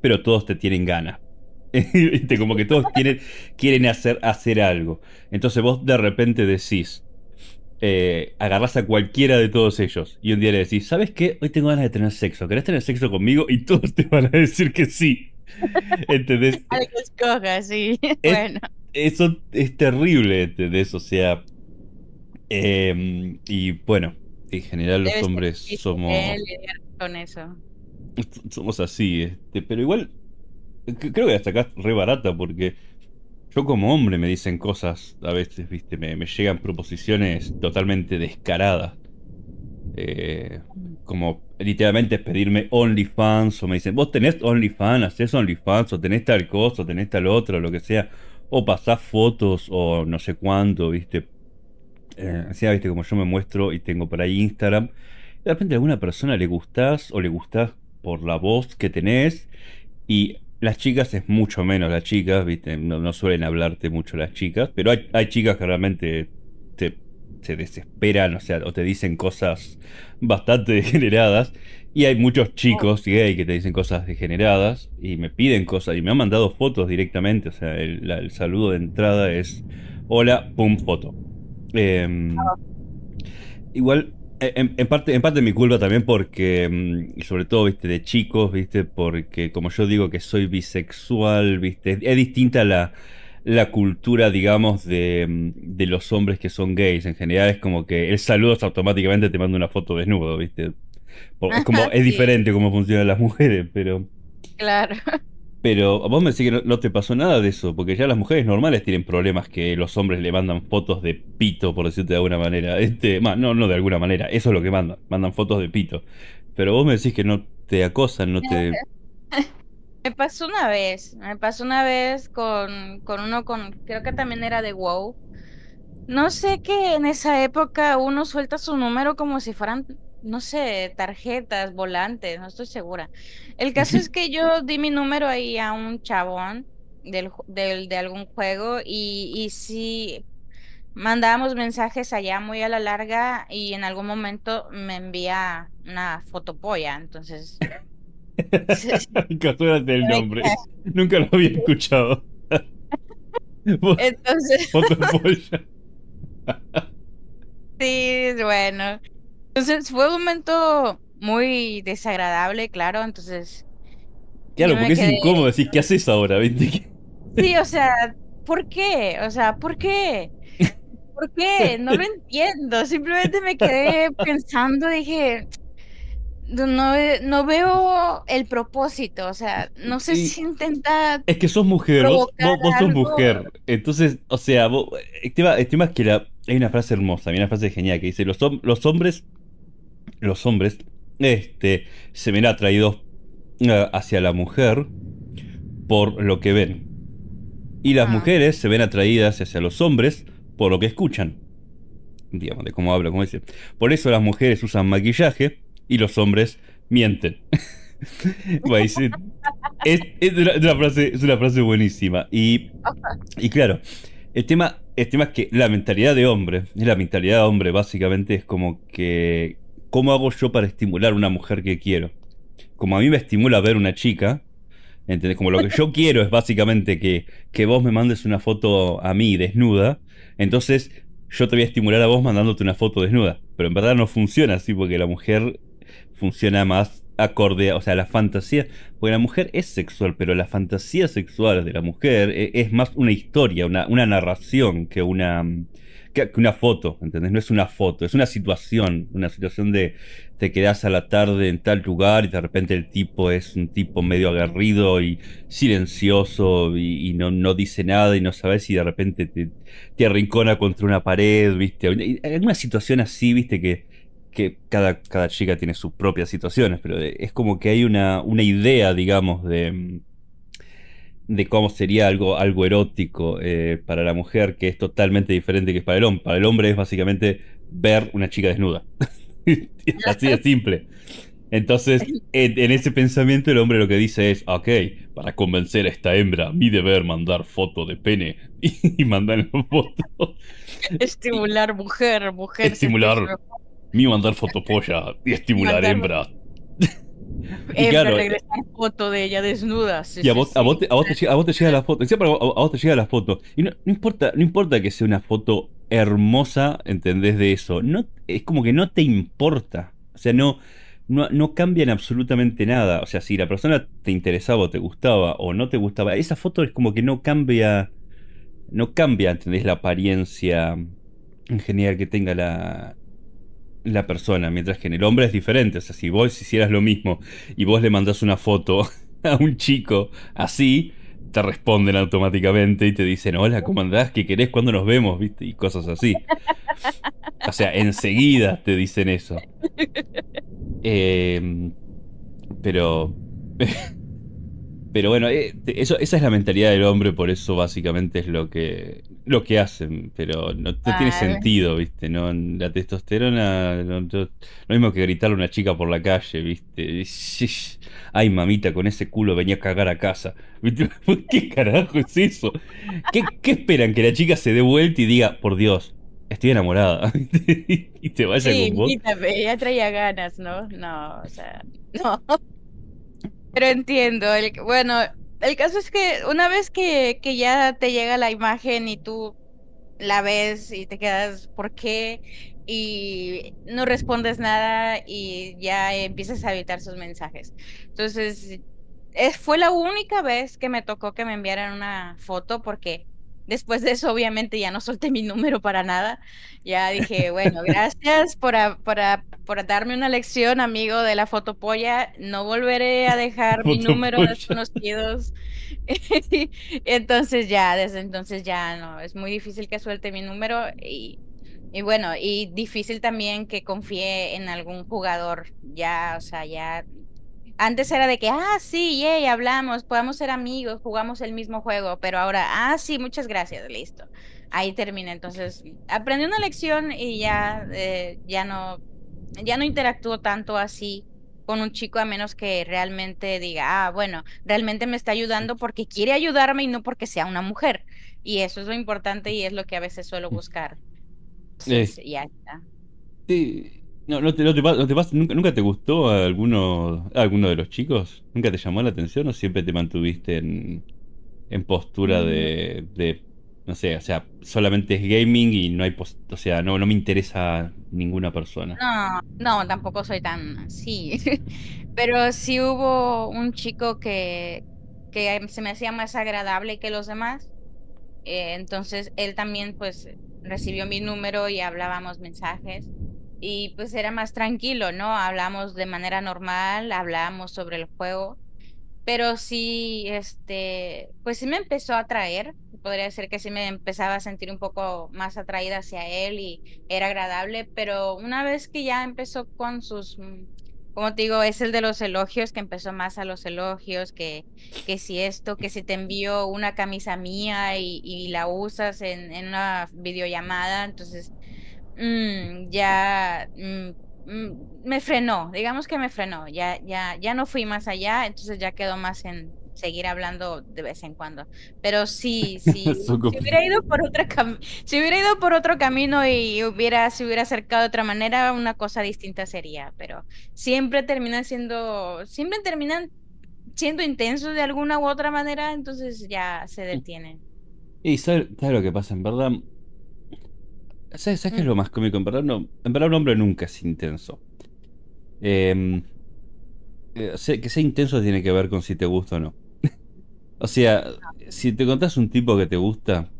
pero todos te tienen ganas. *laughs* como que todos quieren, quieren hacer, hacer algo. Entonces vos de repente decís, eh, agarras a cualquiera de todos ellos y un día le decís, ¿sabes qué? Hoy tengo ganas de tener sexo, ¿querés tener sexo conmigo? Y todos te van a decir que sí. *laughs* ¿Entendés? *laughs* bueno. Eso es terrible, ¿entendés? O sea. Em, y bueno, en general los hombres somos. Eh, con eso. *laughs* Somos así, este, pero igual. Creo que hasta acá es re barata porque yo como hombre me dicen cosas, a veces, viste, me, llegan proposiciones totalmente descaradas. Eh, como literalmente pedirme OnlyFans o me dicen, vos tenés OnlyFans, haces OnlyFans o tenés tal cosa, o tenés tal otro, lo que sea, o pasás fotos o no sé cuánto, viste. Eh, sea, viste, como yo me muestro y tengo por ahí Instagram. De repente a alguna persona le gustás o le gustás por la voz que tenés y las chicas es mucho menos las chicas, ¿viste? No, suelen hablarte mucho las chicas, pero hay, hay chicas que realmente te, se desesperan, o sea, o te dicen cosas bastante *laughs* degeneradas. Y hay muchos chicos gay que te dicen cosas degeneradas y me piden cosas y me han mandado fotos directamente. O sea, el, saludo de entrada es hola, pum, foto. Em, ah. igual eh, en, parte, en parte mi culpa también porque, mm, sobre todo, viste, de chicos, viste, porque como yo digo que soy bisexual, viste, es, distinta la, cultura, digamos, mm, de, los hombres que son gays. En general es como que el saludo automáticamente te manda una foto desnudo, viste. es como, *laughs* es diferente cómo funcionan las mujeres, pero... Claro. *laughs* Pero vos me decís que no, te pasó nada de eso, porque ya las mujeres normales tienen problemas que los hombres le mandan fotos de pito, por decirte de alguna manera. Este, no, no de alguna manera, eso es lo que mandan, mandan fotos de pito. Pero vos me decís que no te acosan, no te... *laughs* Me pasó una vez, me pasó una vez con, con uno con, creo que también era de WoW. No sé que en esa época uno suelta su número como si fueran no sé, tarjetas, volantes, no estoy segura. El caso es que yo di mi número ahí a un chabón de algún juego y, y sí mandábamos mensajes allá muy a la larga y en algún momento me envía una fotopolla, entonces... *laughs* Captúrate el *laughs* nombre, nunca lo había escuchado. *laughs* entonces... sí, sí, bueno. Entonces fue un momento muy desagradable, claro, entonces... Claro, porque es incómodo decir, ¿qué haces ahora? Sí, o sea, ¿por qué? O sea, ¿por qué? ¿Por qué? No lo entiendo. Simplemente me quedé pensando, dije, no, veo el propósito, o sea, no sé si intentar... Es que sos mujer, vos, sos mujer. Entonces, o sea, eh, estimas que la, hay una frase hermosa, una frase genial que dice, los, los hombres los hombres este, se ven atraídos eh, hacia la mujer por lo que ven. Y las ah. mujeres se ven atraídas hacia los hombres por lo que escuchan. Digamos, de cómo habla, cómo dice. Por eso las mujeres usan maquillaje y los hombres mienten. *laughs* es, una, frase, buenísima. Y, y claro, el tema, el tema es que la mentalidad de hombre, la mentalidad de hombre básicamente es como que ¿Cómo hago yo para estimular una mujer que quiero? Como a mí me estimula ver una chica, ¿entendés? Como lo que yo *laughs* quiero es básicamente que, que vos me mandes una foto a mí desnuda, entonces yo te voy a estimular a vos mandándote una foto desnuda. Pero en verdad no funciona así porque la mujer funciona más acorde, o sea, la fantasía, porque la mujer es sexual, pero la fantasía sexual de la mujer e, es, más una historia, una, una narración que una que una foto, ¿entendés? No es una foto, es una situación, una situación de te quedas a la tarde en tal lugar y de repente el tipo es un tipo medio agarrido y silencioso y, no, no dice nada y no sabes y de repente te, arrincona contra una pared, ¿viste? En una situación así, ¿viste? Que, que cada, cada chica tiene sus propias situaciones, pero es como que hay una, una idea, digamos, de de cómo sería algo, algo erótico eh, para la mujer, que es totalmente diferente que es para el hombre. Para el hombre es básicamente ver una chica desnuda. *laughs* Así de simple. Entonces, en, ese pensamiento el hombre lo que dice es, ok, para convencer a esta hembra, mi deber mandar foto de pene *laughs* y, mandar foto. Estimular mujer, mujer. Estimular, mi mandar foto polla y estimular hembra. Y em, claro, regresar foto de ella desnuda. a vos, te, llega, la foto. llega Y no, importa, no importa que sea una foto hermosa, ¿entendés de eso? No, es como que no te importa. O sea, no, no, no cambian absolutamente nada. O sea, si la persona te interesaba o te gustaba o no te gustaba, esa foto es como que no cambia. No cambia, ¿entendés? La apariencia en general que tenga la, la persona, mientras que en el hombre es diferente. O sea, si vos hicieras lo mismo y vos le mandás una foto *laughs* a un chico así, te responden automáticamente y te dicen, hola, ¿cómo andás? ¿Qué querés? ¿Cuándo nos vemos? ¿Viste? Y cosas así. O sea, enseguida te dicen eso. *laughs* Eh, pero... *laughs* pero bueno, eh, eso, esa es la mentalidad del hombre, por eso básicamente es lo que, lo que hacen, pero no, tiene sentido, ¿viste? No, la testosterona, lo mismo que gritarle a una chica por la calle, ¿viste? Ay, mamita, con ese culo venía a cagar a casa. *laughs* ¿Qué carajo es eso? ¿Qué, ¿Qué esperan? Que la chica se dé vuelta y diga, por Dios, estoy enamorada *laughs* y te vaya con vos. Sí, ya traía ganas, ¿no? No, o sea, *laughs* no. Pero entiendo, el, bueno, el caso es que una vez que, ya te llega la imagen y tú la ves y te quedas, ¿por qué? y no respondes nada y ya empiezas a evitar sus mensajes. Entonces, es, eh, fue la única vez que me tocó que me enviaran una foto porque Después de eso, obviamente, ya no solté mi número para nada. Ya dije, bueno, gracias por, darme una lección, amigo de la fotopolla. No volveré a dejar mi número desconocidos. *laughs* entonces ya, desde entonces ya no, es muy difícil que suelte mi número y, y bueno, y difícil también que confíe en algún jugador. Ya, o sea, ya antes era de que, ah, sí, yay, hablamos, podemos ser amigos, jugamos el mismo juego, pero ahora, ah, sí, muchas gracias, listo. Ahí termina. Entonces, aprendí una lección y ya, eh, ya no, ya no interactúo tanto así con un chico a menos que realmente diga, ah, bueno, realmente me está ayudando porque quiere ayudarme y no porque sea una mujer. Y eso es lo importante y es lo que a veces suelo buscar. Eh. ya está. Sí, no, no ¿nunca, te gustó a alguno, alguno de los chicos? ¿Nunca te llamó la atención o siempre te mantuviste en, postura mm. de, no sé, o sea, solamente es gaming y no hay, o sea, no, no me interesa ninguna persona? No, tampoco soy tan así, *laughs* pero sí hubo un chico que, se me hacía más agradable que los demás, eh, entonces él también pues recibió mi número y hablábamos mensajes y pues era más tranquilo, ¿no? Hablamos de manera normal, hablábamos sobre el juego, pero sí, este, pues sí me empezó a atraer, podría ser que sí me empezaba a sentir un poco más atraída hacia él y era agradable, pero una vez que ya empezó con sus mm, como te digo, es el de los elogios, que empezó más a los elogios, que, que si esto, que si te envío una camisa mía y, la usas en, en, una videollamada, entonces Mm, ya mm, mm, me frenó, digamos que me frenó, ya, ya, ya no fui más allá, entonces ya quedó más en seguir hablando de vez en cuando. Pero sí, *laughs* si hubiera ido por si hubiera ido por otro camino y hubiera, si hubiera acercado de otra manera, una cosa distinta sería, pero siempre terminan siendo, siempre terminan siendo intensos de alguna u otra manera, entonces ya se detienen. Y lo que pasa? En verdad, ¿Sabes, qué es mm. lo más cómico? En verdad, un hombre nunca es intenso. Em, eh, que sea intenso tiene que ver con si te gusta o no. *laughs* o sea, si te contás un tipo que te gusta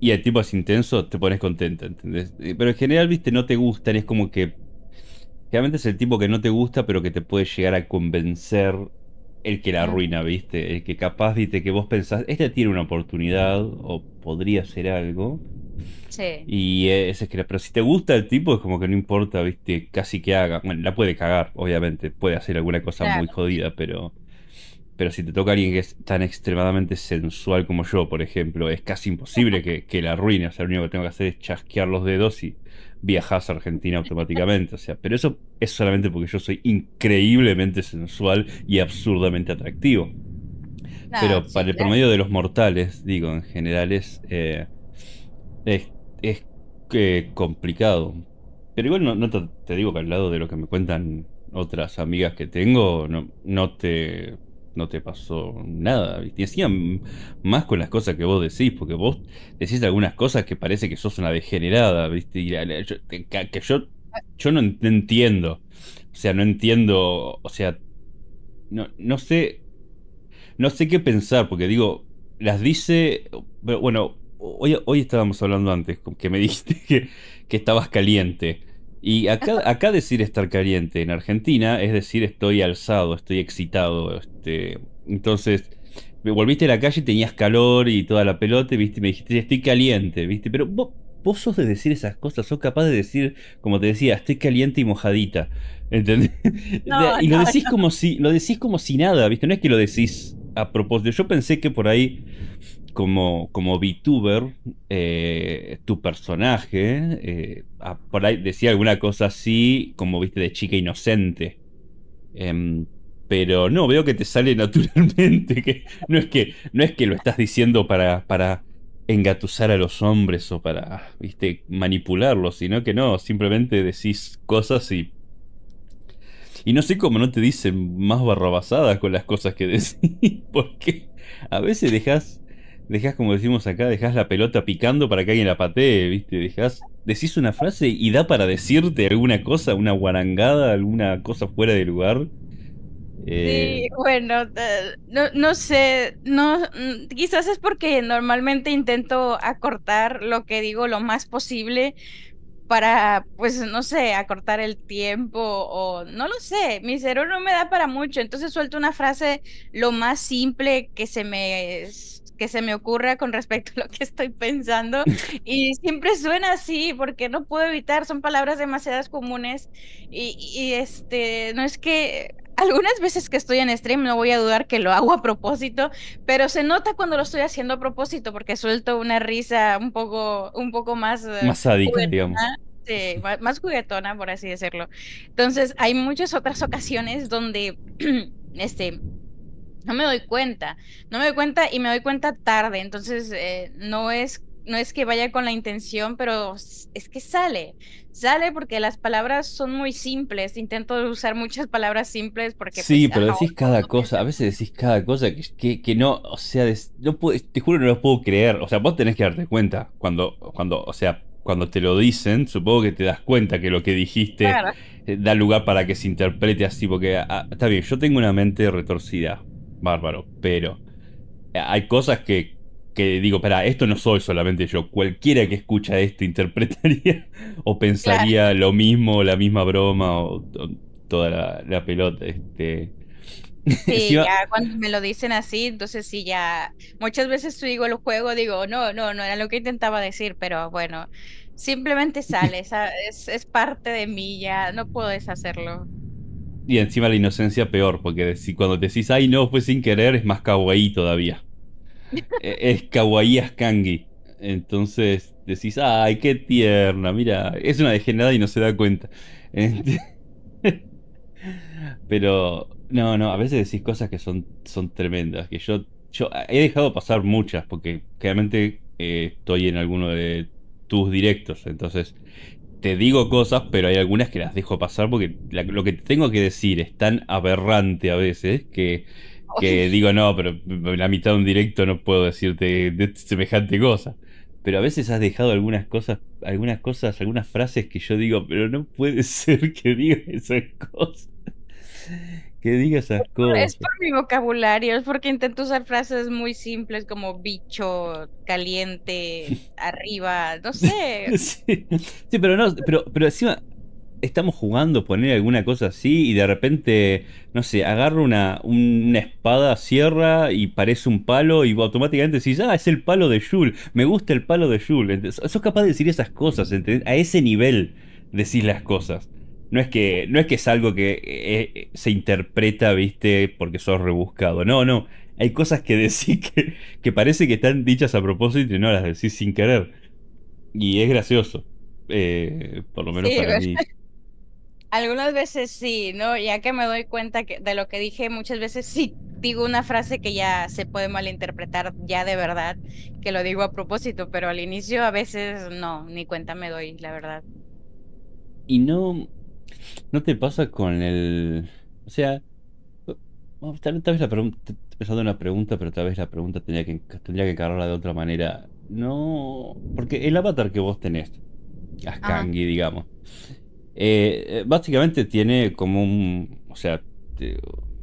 y el tipo es intenso, te pones contento. ¿entendés? Eh, pero en general, viste, no te gustan, es como que. Realmente es el tipo que no te gusta, pero que te puede llegar a convencer el que la arruina, ¿viste? El que capaz, viste, que vos pensás, este tiene una oportunidad o podría ser algo. Sí. Y ese es que, pero si te gusta el tipo, es como que no importa, ¿viste? Casi que haga. Bueno, la puede cagar, obviamente. Puede hacer alguna cosa muy jodida, pero pero si te toca alguien que es tan extremadamente sensual como yo, por ejemplo, es casi imposible que, la arruine. O sea, lo único que tengo que hacer es chasquear los dedos y viajas a Argentina automáticamente. O sea, pero eso es solamente porque yo soy increíblemente sensual y absurdamente atractivo. pero para el promedio de los mortales, digo, en general es. Eh, es, eh, complicado. Pero igual no, te, digo que al lado de lo que me cuentan otras amigas que tengo, no te no te pasó nada. Y decían más con las cosas que vos decís, porque vos decís algunas cosas que parece que sos una degenerada, ¿viste? que yo, yo no entiendo. O sea, no entiendo. O sea, no, no sé. No sé qué pensar, porque digo, las dice. Pero bueno, hoy, hoy estábamos hablando antes, que me *laughs* dijiste que, que estabas caliente. Y acá, *laughs* acá decir estar caliente en Argentina es decir estoy alzado, estoy excitado. Este, entonces, volviste a la calle, tenías calor y toda la pelota, viste, me dijiste estoy caliente, viste, pero vos, vos sos de decir esas cosas, sos capaz de decir, como te decía, estoy caliente y mojadita. ¿Entendés? *laughs* y lo decís como si, lo decís como si nada, viste, no es que lo decís a propósito. Yo pensé que por ahí como, como VTuber, eh, tu personaje, eh, ah, por ahí decía alguna cosa así, como viste, de chica inocente. Em, pero no, veo que te sale *laughs* naturalmente, que no es que, no es que lo estás diciendo para, para engatusar a los hombres o para, viste, manipularlos, sino que no, simplemente decís cosas y... Y no sé cómo no te dicen más barrabasadas con las cosas que *laughs* decís, porque a veces dejas Dejas, como decimos acá, dejas la pelota picando para que alguien la patee, ¿viste? Dejas, decís una frase y da para decirte alguna cosa, una guarangada, alguna cosa fuera de lugar. Sí, eh, bueno, eh, no, no, sé, no, mm, quizás es porque normalmente intento acortar lo que digo lo más posible para, pues, no sé, acortar el tiempo o no lo sé, mi cerebro no me da para mucho, entonces suelto una frase lo más simple que se me que se me ocurra con respecto a lo que estoy pensando. *laughs* Y siempre suena así, porque no puedo evitar, son palabras demasiadas comunes. Y, este, no es que algunas veces que estoy en stream no voy a dudar que lo hago a propósito, pero se nota cuando lo estoy haciendo a propósito porque suelto una risa un poco, un poco más... Eh, más sádica, más, *laughs* más, juguetona, por así decirlo. Entonces, hay muchas otras ocasiones donde, *clears throat* este, no me doy cuenta, no me doy cuenta y me doy cuenta tarde, entonces eh, no es no es que vaya con la intención, pero es que sale, sale porque las palabras son muy simples, intento usar muchas palabras simples porque... Sí, pues, pero decís cada cosa, a veces decís cada cosa que, que, no, o sea, te juro no lo puedo creer, o sea, vos tenés que darte cuenta cuando, cuando o sea, cuando te lo dicen, supongo que te das cuenta que lo que dijiste eh, da lugar para que se interprete así, porque ah, está bien, yo tengo una mente retorcida, bárbaro, pero eh, hay cosas que, digo, para, esto no soy solamente yo, cualquiera que escucha esto *laughs* interpretaría o pensaría lo mismo, la misma broma o, toda la, pelota. Este... *laughs* Sí, ya cuando me lo dicen así, entonces sí, ya muchas veces digo el juego, digo, no, no, no era lo que intentaba decir, pero bueno, simplemente sale, *laughs* es, es parte de mí, ya no puedo deshacerlo. Y encima la inocencia peor, porque si cuando te decís, ay no, fue sin querer, es más kawaii todavía. *laughs* E, es kawaii askangi. Entonces decís, ay, qué tierna, mira, es una degenerada y no se da cuenta. Este *laughs* Pero, no, no, a veces decís cosas que son, son tremendas, que yo, yo he dejado pasar muchas, porque claramente eh, estoy en alguno de tus directos, entonces te digo cosas, pero hay algunas que las dejo pasar porque lo que tengo que decir es tan aberrante a veces que, digo, no, pero la mitad de un directo no puedo decirte de semejante cosa. Pero a veces has dejado algunas cosas, algunas cosas, algunas frases que yo digo, pero no puede *laughs* ser que diga esas cosas que diga esas cosas. Es por mi vocabulario, es porque intento usar frases muy simples como bicho, caliente, *laughs* arriba, no sé. *laughs* Sí, pero no, pero, encima estamos jugando poner alguna cosa así y de repente, no sé, agarro una, una espada, cierra y parece un palo y automáticamente decís, ah, es el palo de Jules, me gusta el palo de Jules. Eso sos capaz de decir esas cosas, A ese nivel decís las cosas. No es que, no es, que es algo que eh, eh, se interpreta, viste, porque sos rebuscado. No, no. Hay cosas que *laughs* decís que, parece que están dichas a propósito y no las decís sin querer. Y es gracioso. Eh, por lo menos para mí. *laughs* Algunas veces sí, ¿no? Ya que me doy cuenta que de lo que dije, muchas veces sí digo una frase que ya se puede malinterpretar ya de verdad, que lo digo a propósito, pero al inicio a veces no, ni cuenta me doy, la verdad. Y no, ¿No te pasa con el... O sea, tal, vez pregunta... Pensando en la pregunta, pero tal vez la pregunta tendría que, tendría que cargarla de otra manera. No... Porque el avatar que vos tenés, ah. Askangi, digamos, eh, eh, básicamente tiene como un... O sea,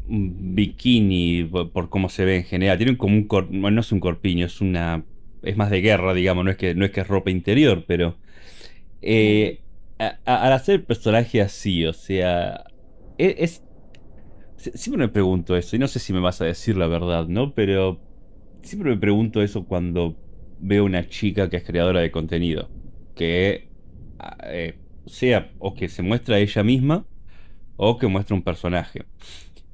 un bikini por, cómo se ve en general. Tiene como un... no es un corpiño, es una... Es más de guerra, digamos, no es que, no es, que es ropa interior, pero... Eh, al hacer el personaje así, o sea, e, es, Siempre me pregunto eso, y no sé si me vas a decir la verdad, ¿no? Pero siempre me pregunto eso cuando veo una chica que es creadora de contenido, que eh, sea o que se muestra ella misma o que muestra un personaje.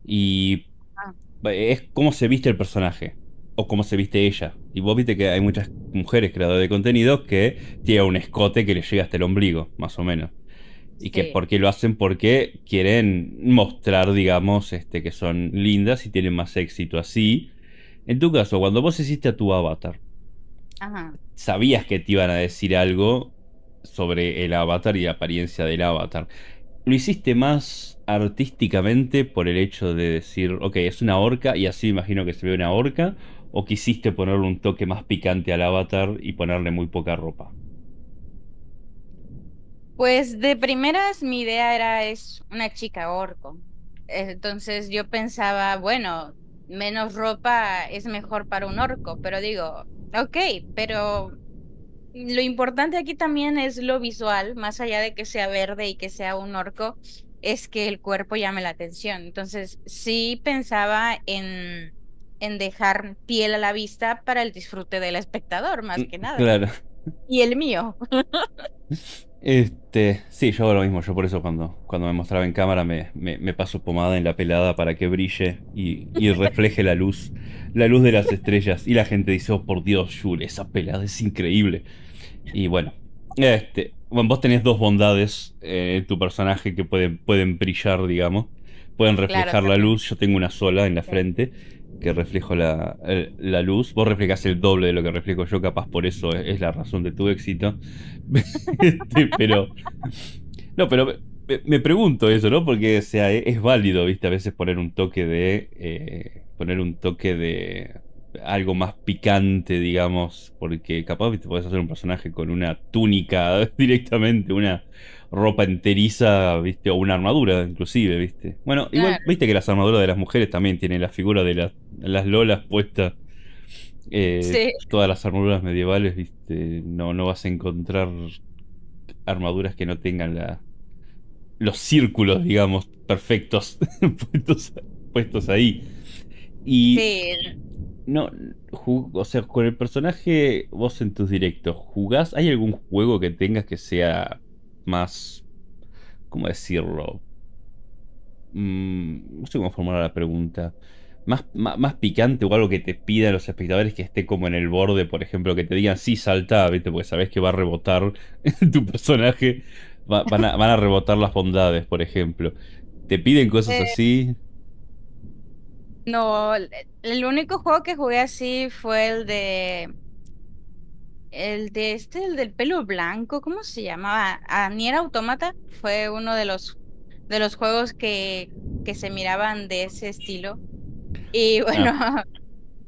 Y ah. es cómo se viste el personaje o cómo se viste ella. Y vos viste que hay muchas mujeres creadoras de contenido que tienen un escote que les llega hasta el ombligo, más o menos. Y que que porque lo hacen porque quieren mostrar, digamos, este, que son lindas y tienen más éxito así. En tu caso, cuando vos hiciste a tu avatar, sabías que te iban a decir algo sobre el avatar y la apariencia del avatar. ¿Lo hiciste más artísticamente por el hecho de decir, ok, es una orca y así imagino que se ve una orca? o quisiste ponerle un toque más picante al avatar y ponerle muy poca ropa? Pues de primeras mi idea era es una chica orco. Entonces yo pensaba, bueno, menos ropa es mejor para un orco, pero digo, ok, pero lo importante aquí también es lo visual, más allá de que sea verde y que sea un orco, es que el cuerpo llame la atención. Entonces sí pensaba en en dejar piel a la vista para el disfrute del espectador, más mm, que nada. Claro. Y el mío. *laughs* Este, sí, yo hago lo mismo. Yo por eso cuando, cuando me mostraba en cámara me, me, paso pomada en la pelada para que brille y, refleje la luz, la luz de las estrellas. Y la gente dice, oh por Dios, Jules, esa pelada es increíble. Y bueno, este, vos tenés dos bondades eh, en tu personaje que pueden, pueden brillar, digamos. Pueden reflejar la luz. Yo tengo una sola en la frente que reflejo la, luz. Vos reflejás el doble de lo que reflejo yo, capaz por eso es, la razón de tu éxito. *laughs* Este, pero. No, pero me, pregunto eso, ¿no? Porque sea, e, es, válido, ¿viste? A veces poner un toque de. Eh, poner un toque de. Algo más picante, digamos, porque capaz te podés hacer un personaje con una túnica *laughs* directamente, una, ropa enteriza, ¿viste? O una armadura, inclusive, ¿viste? Bueno, igual, ¿viste que las armaduras de las mujeres también tienen la figura de las lolas puestas? Eh, sí. Todas las armaduras medievales, ¿viste? No, no vas a encontrar armaduras que no tengan la, los círculos, digamos, perfectos *laughs* puestos, ahí. Y sí. no, o sea, con el personaje, vos en tus directos, ¿jugás? ¿Hay algún juego que tengas que sea más, ¿cómo decirlo? Mm, no sé cómo formular la pregunta. Más, más, picante o algo que te a los espectadores que esté como en el borde, por ejemplo, que te digan, sí, salta, ¿viste? porque sabes que va a rebotar *laughs* tu personaje, van, a, rebotar las bondades, por ejemplo. ¿Te piden cosas eh, así? No, el único juego que jugué así fue el de el de este, el del pelo blanco, ¿cómo se llamaba? A ah, Nier Automata fue uno de los de los juegos que, que se miraban de ese estilo. Y *laughs* ah. bueno,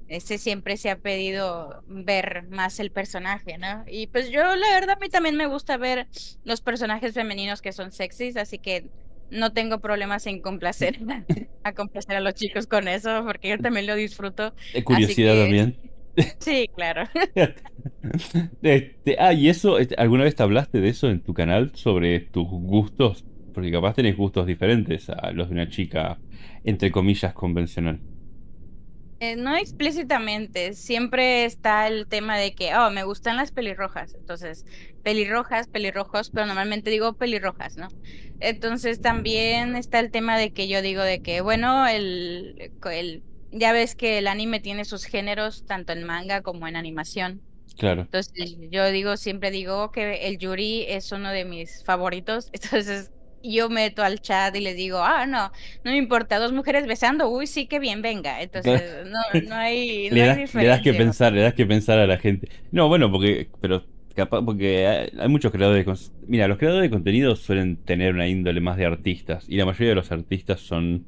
ese siempre se ha pedido ver más el personaje, ¿no? Y pues yo la verdad a mí también me gusta ver los personajes femeninos que son sexys, así que no tengo problemas en complacer *laughs* a complacer a los chicos con eso, porque yo también lo disfruto. De curiosidad también. Sí, claro. *laughs* Este, ah, y eso, este, ¿alguna vez te hablaste de eso en tu canal sobre tus gustos? Porque capaz tenés gustos diferentes a los de una chica, entre comillas, convencional. Eh, no explícitamente, siempre está el tema de que, oh, me gustan las pelirrojas, entonces, pelirrojas, pelirrojos, pero normalmente digo pelirrojas, ¿no? Entonces también está el tema de que yo digo de que, bueno, el, el ya ves que el anime tiene sus géneros tanto en manga como en animación. Claro. Entonces yo digo, siempre digo que el Yuri es uno de mis favoritos. *laughs* Entonces yo meto al chat y le digo, ah, no, no me importa, dos mujeres besando, uy, sí, que bien, venga. Entonces, no, no hay, *laughs* diferencia. le das que pensar, le das que pensar a la gente. No, bueno, porque, pero porque hay, muchos creadores de Mira, los creadores de contenido suelen tener una índole más de artistas, y la mayoría de los artistas son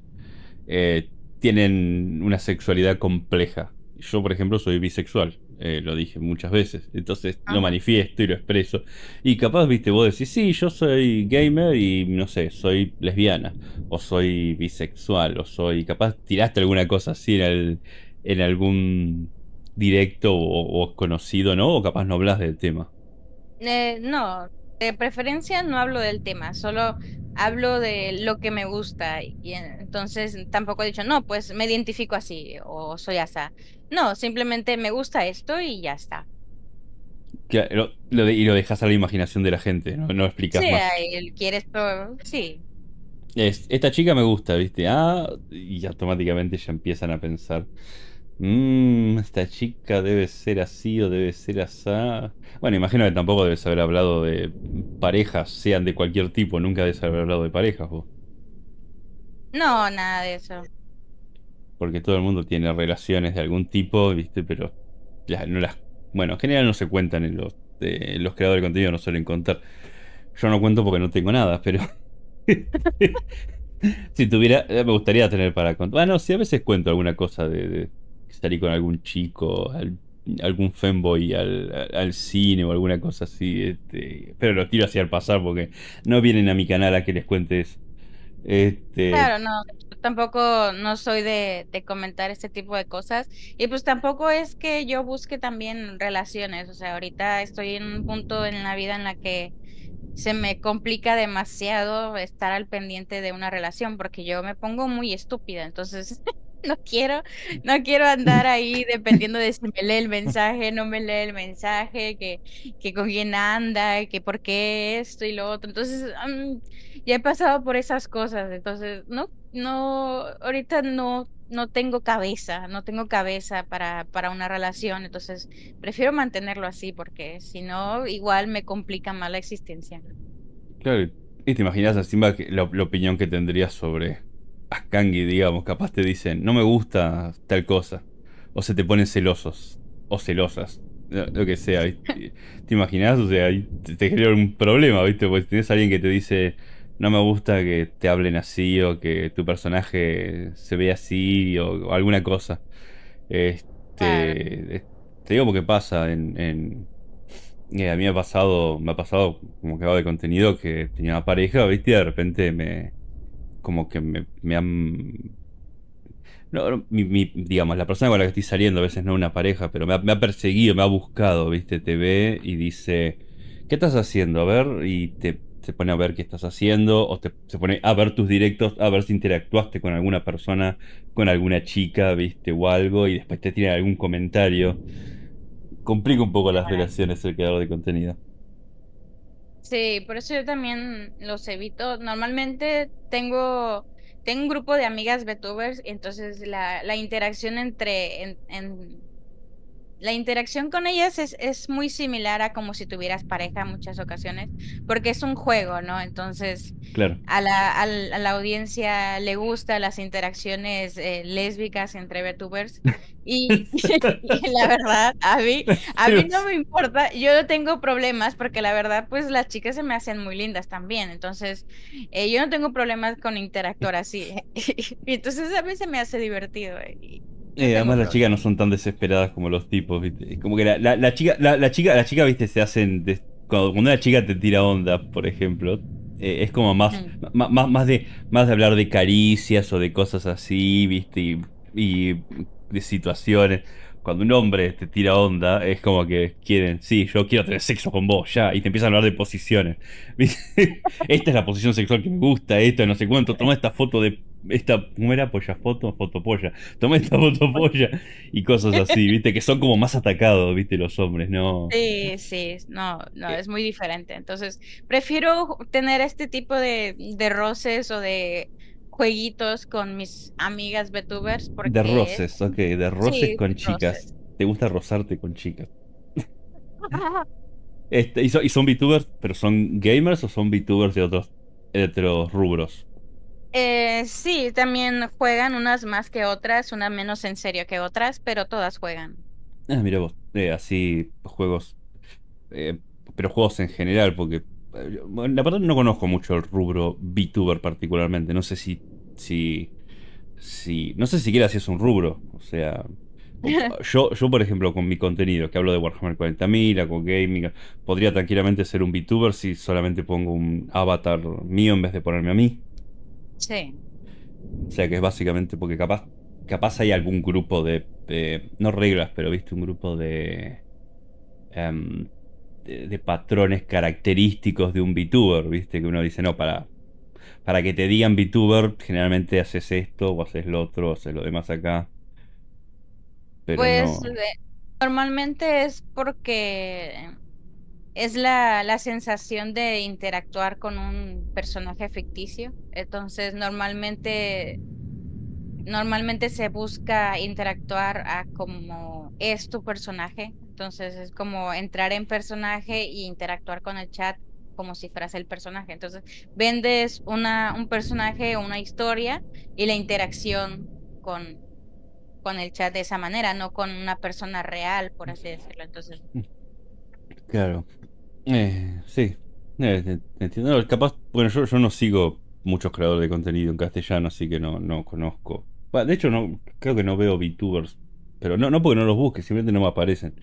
eh, tienen una sexualidad compleja. Yo, por ejemplo, soy bisexual. Eh, lo dije muchas veces. Entonces lo manifiesto y lo expreso. Y capaz, viste, vos decís, sí, yo soy gamer y no sé, soy lesbiana, o soy bisexual, o soy. Capaz tiraste alguna cosa así en, en algún directo o, conocido, ¿no? O capaz no hablas del tema. Eh, no, de preferencia no hablo del tema, solo hablo de lo que me gusta y entonces tampoco he dicho, no, pues me identifico así o soy asa. No, simplemente me gusta esto y ya está. lo y lo dejas a la imaginación de la gente, no, no explicas sí, quieres sí. Es, esta chica me gusta, ¿viste? Ah, y automáticamente ya empiezan a pensar. Mmm, esta chica debe ser así o debe ser así. Bueno, imagino que tampoco debes haber hablado de parejas, sean de cualquier tipo, nunca debes haber hablado de parejas vos. No, nada de eso. Porque todo el mundo tiene relaciones de algún tipo, ¿viste? Pero no las. Bueno, en general no se cuentan en los, eh, los creadores de contenido, no suelen contar. Yo no cuento porque no tengo nada, pero. *laughs* si tuviera. Eh, me gustaría tener para contar. Bueno, si a veces cuento alguna cosa de salir con algún chico, algún fanboy al, al, cine o alguna cosa así. Este, pero lo tiro hacia el pasar porque no vienen a mi canal a que les cuentes. Este... Claro, no, tampoco no soy de, de, comentar este tipo de cosas. Y pues tampoco es que yo busque también relaciones. O sea, ahorita estoy en un punto en la vida en la que se me complica demasiado estar al pendiente de una relación porque yo me pongo muy estúpida. Entonces, *laughs* no quiero, no quiero andar ahí dependiendo de si me lee el mensaje, no me lee el mensaje, que, con quién anda, que por qué esto y lo otro. Entonces, ya he pasado por esas cosas, entonces, no, no, ahorita no, no tengo cabeza, no tengo cabeza para, para una relación, entonces prefiero mantenerlo así porque si no, igual me complica más la existencia. Claro, y te imaginas encima la, la opinión que tendrías sobre Askangi, digamos, capaz te dicen, no me gusta tal cosa. O se te ponen celosos. O celosas. Lo que sea, *laughs* ¿Te imaginas? O sea, te, te genera un problema, ¿viste? Porque tienes a alguien que te dice, no me gusta que te hablen así o que tu personaje se vea así o, alguna cosa. Este, eh, te digo porque pasa en, eh, a mí me ha pasado, me ha pasado como va de contenido que tenía una pareja, ¿viste? Y de repente me, como que me, han... digamos, la persona con la que estoy saliendo, a veces no una pareja, pero me ha, perseguido, me ha buscado, ¿viste? Te ve y dice, ¿qué estás haciendo? A ver, y te, se pone a ver qué estás haciendo, o te, se pone a ver tus directos, a ver si interactuaste con alguna persona, con alguna chica, viste, o algo, y después te tiene algún comentario. Complica un poco las relaciones el creador de contenido. Sí, por eso yo también los evito. Normalmente tengo, tengo un grupo de amigas VTubers, entonces la, la interacción entre, en, la interacción con ellas es, muy similar a como si tuvieras pareja en muchas ocasiones, porque es un juego, ¿no? Entonces, claro. a, la, audiencia le gustan las interacciones eh, lésbicas entre VTubers. *laughs* *laughs* Y, la verdad, a mí, a mí no me importa, yo no tengo problemas, porque la verdad, pues las chicas se me hacen muy lindas también. Entonces, eh, yo no tengo problemas con interactuar así. *laughs* y entonces a mí se me hace divertido. Eh, y, eh, además las chicas no son tan desesperadas como los tipos, Como que la, la, la chica, la, chica, la chica, viste, se hacen. Cuando, una chica te tira onda, por ejemplo, eh, es como más, más más, de, más de hablar de caricias o de cosas así, viste, y de situaciones cuando un hombre te tira onda, es como que quieren, sí, yo quiero tener sexo con vos, ya, y te empiezan a hablar de posiciones. *laughs* esta es la posición sexual que me gusta, esto, no sé cuánto, toma esta foto de. Esta, ¿Cómo Polla foto, Foto polla. Toma esta foto polla. y cosas así, ¿viste? Que son como más atacados, ¿viste? Los hombres, ¿no? Sí, sí, no, no, es muy diferente. Entonces, prefiero tener este tipo de roces o de jueguitos con mis amigas VTubers. Porque... De roces, ok, de roces con chicas. ¿Te gusta rozarte con chicas? *laughs* este, y, son VTubers, pero son gamers o son VTubers de otros, de otros rubros? Eh, sí, también juegan unas más que otras, unas menos en serio que otras, pero todas juegan. Ah, mira vos, eh, así juegos, eh, pero juegos en general, porque la verdad no conozco mucho el rubro VTuber particularmente. No sé si. si. No sé siquiera si es un rubro. O sea. *laughs* Yo, yo, por ejemplo, con mi contenido, que hablo de Warhammer 40.000, con gaming, podría tranquilamente ser un VTuber si solamente pongo un avatar mío en vez de ponerme a mí. Sí. O sea que es básicamente porque capaz, capaz hay algún grupo de, no reglas, pero viste, un grupo de... Em, de patrones característicos de un VTuber, ¿viste? Que uno dice, no, para, para que te digan VTuber, generalmente haces esto, o haces lo otro, o haces lo demás acá. pues eh, normalmente es porque es la, la, sensación de interactuar con un personaje ficticio. Entonces, normalmente normalmente se busca interactuar a como es tu personaje. Entonces es como entrar en personaje e interactuar con el chat como si fueras el personaje. Entonces vendes una, un personaje o una historia y la interacción con, con el chat de esa manera, no con una persona real, por así decirlo. Entonces. Mm. Claro. Eh, sí. Eh, entiendo. Capaz, bueno, yo, yo no sigo muchos creadores de contenido en castellano, así que no, no conozco de hecho, no, creo que no veo VTubers. Pero no, no porque no los busque, simplemente no me aparecen.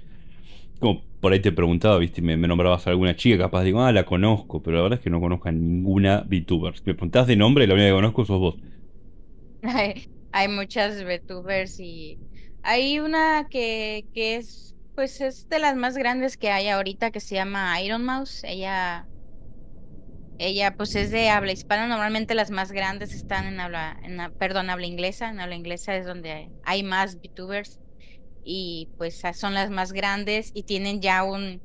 Como por ahí te preguntaba, viste, me, nombrabas a alguna chica, capaz digo, ah, la conozco, pero la verdad es que no conozco a ninguna VTuber. me preguntás de nombre, la única que conozco sos vos. Hay, muchas VTubers y hay una que, que es, pues es de las más grandes que hay ahorita que se llama Iron Mouse. Ella ella pues es de habla hispana, normalmente las más grandes están en habla, en, perdón, habla inglesa, en habla inglesa es donde hay más VTubers y pues son las más grandes y tienen ya un,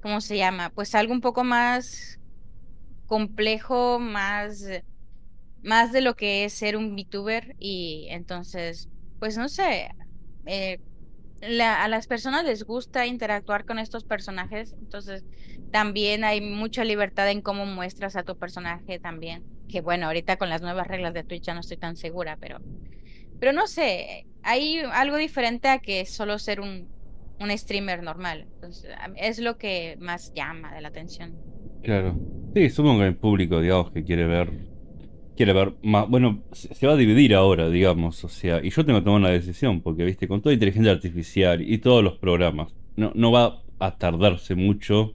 ¿cómo se llama? Pues algo un poco más complejo, más, más de lo que es ser un VTuber y entonces, pues no sé, eh, a las personas les gusta interactuar con estos personajes, entonces también hay mucha libertad en cómo muestras a tu personaje también. Que bueno, ahorita con las nuevas reglas de Twitch ya no estoy tan segura, pero, pero no sé, hay algo diferente a que solo ser un, un streamer normal. es lo que más llama de la atención. Claro. Sí, supongo que público, digamos, que quiere ver quiere ver más. Bueno, se va a dividir ahora, digamos. O sea, y yo tengo que tomar una decisión, porque, viste, con toda inteligencia artificial y todos los programas, no, va a tardarse mucho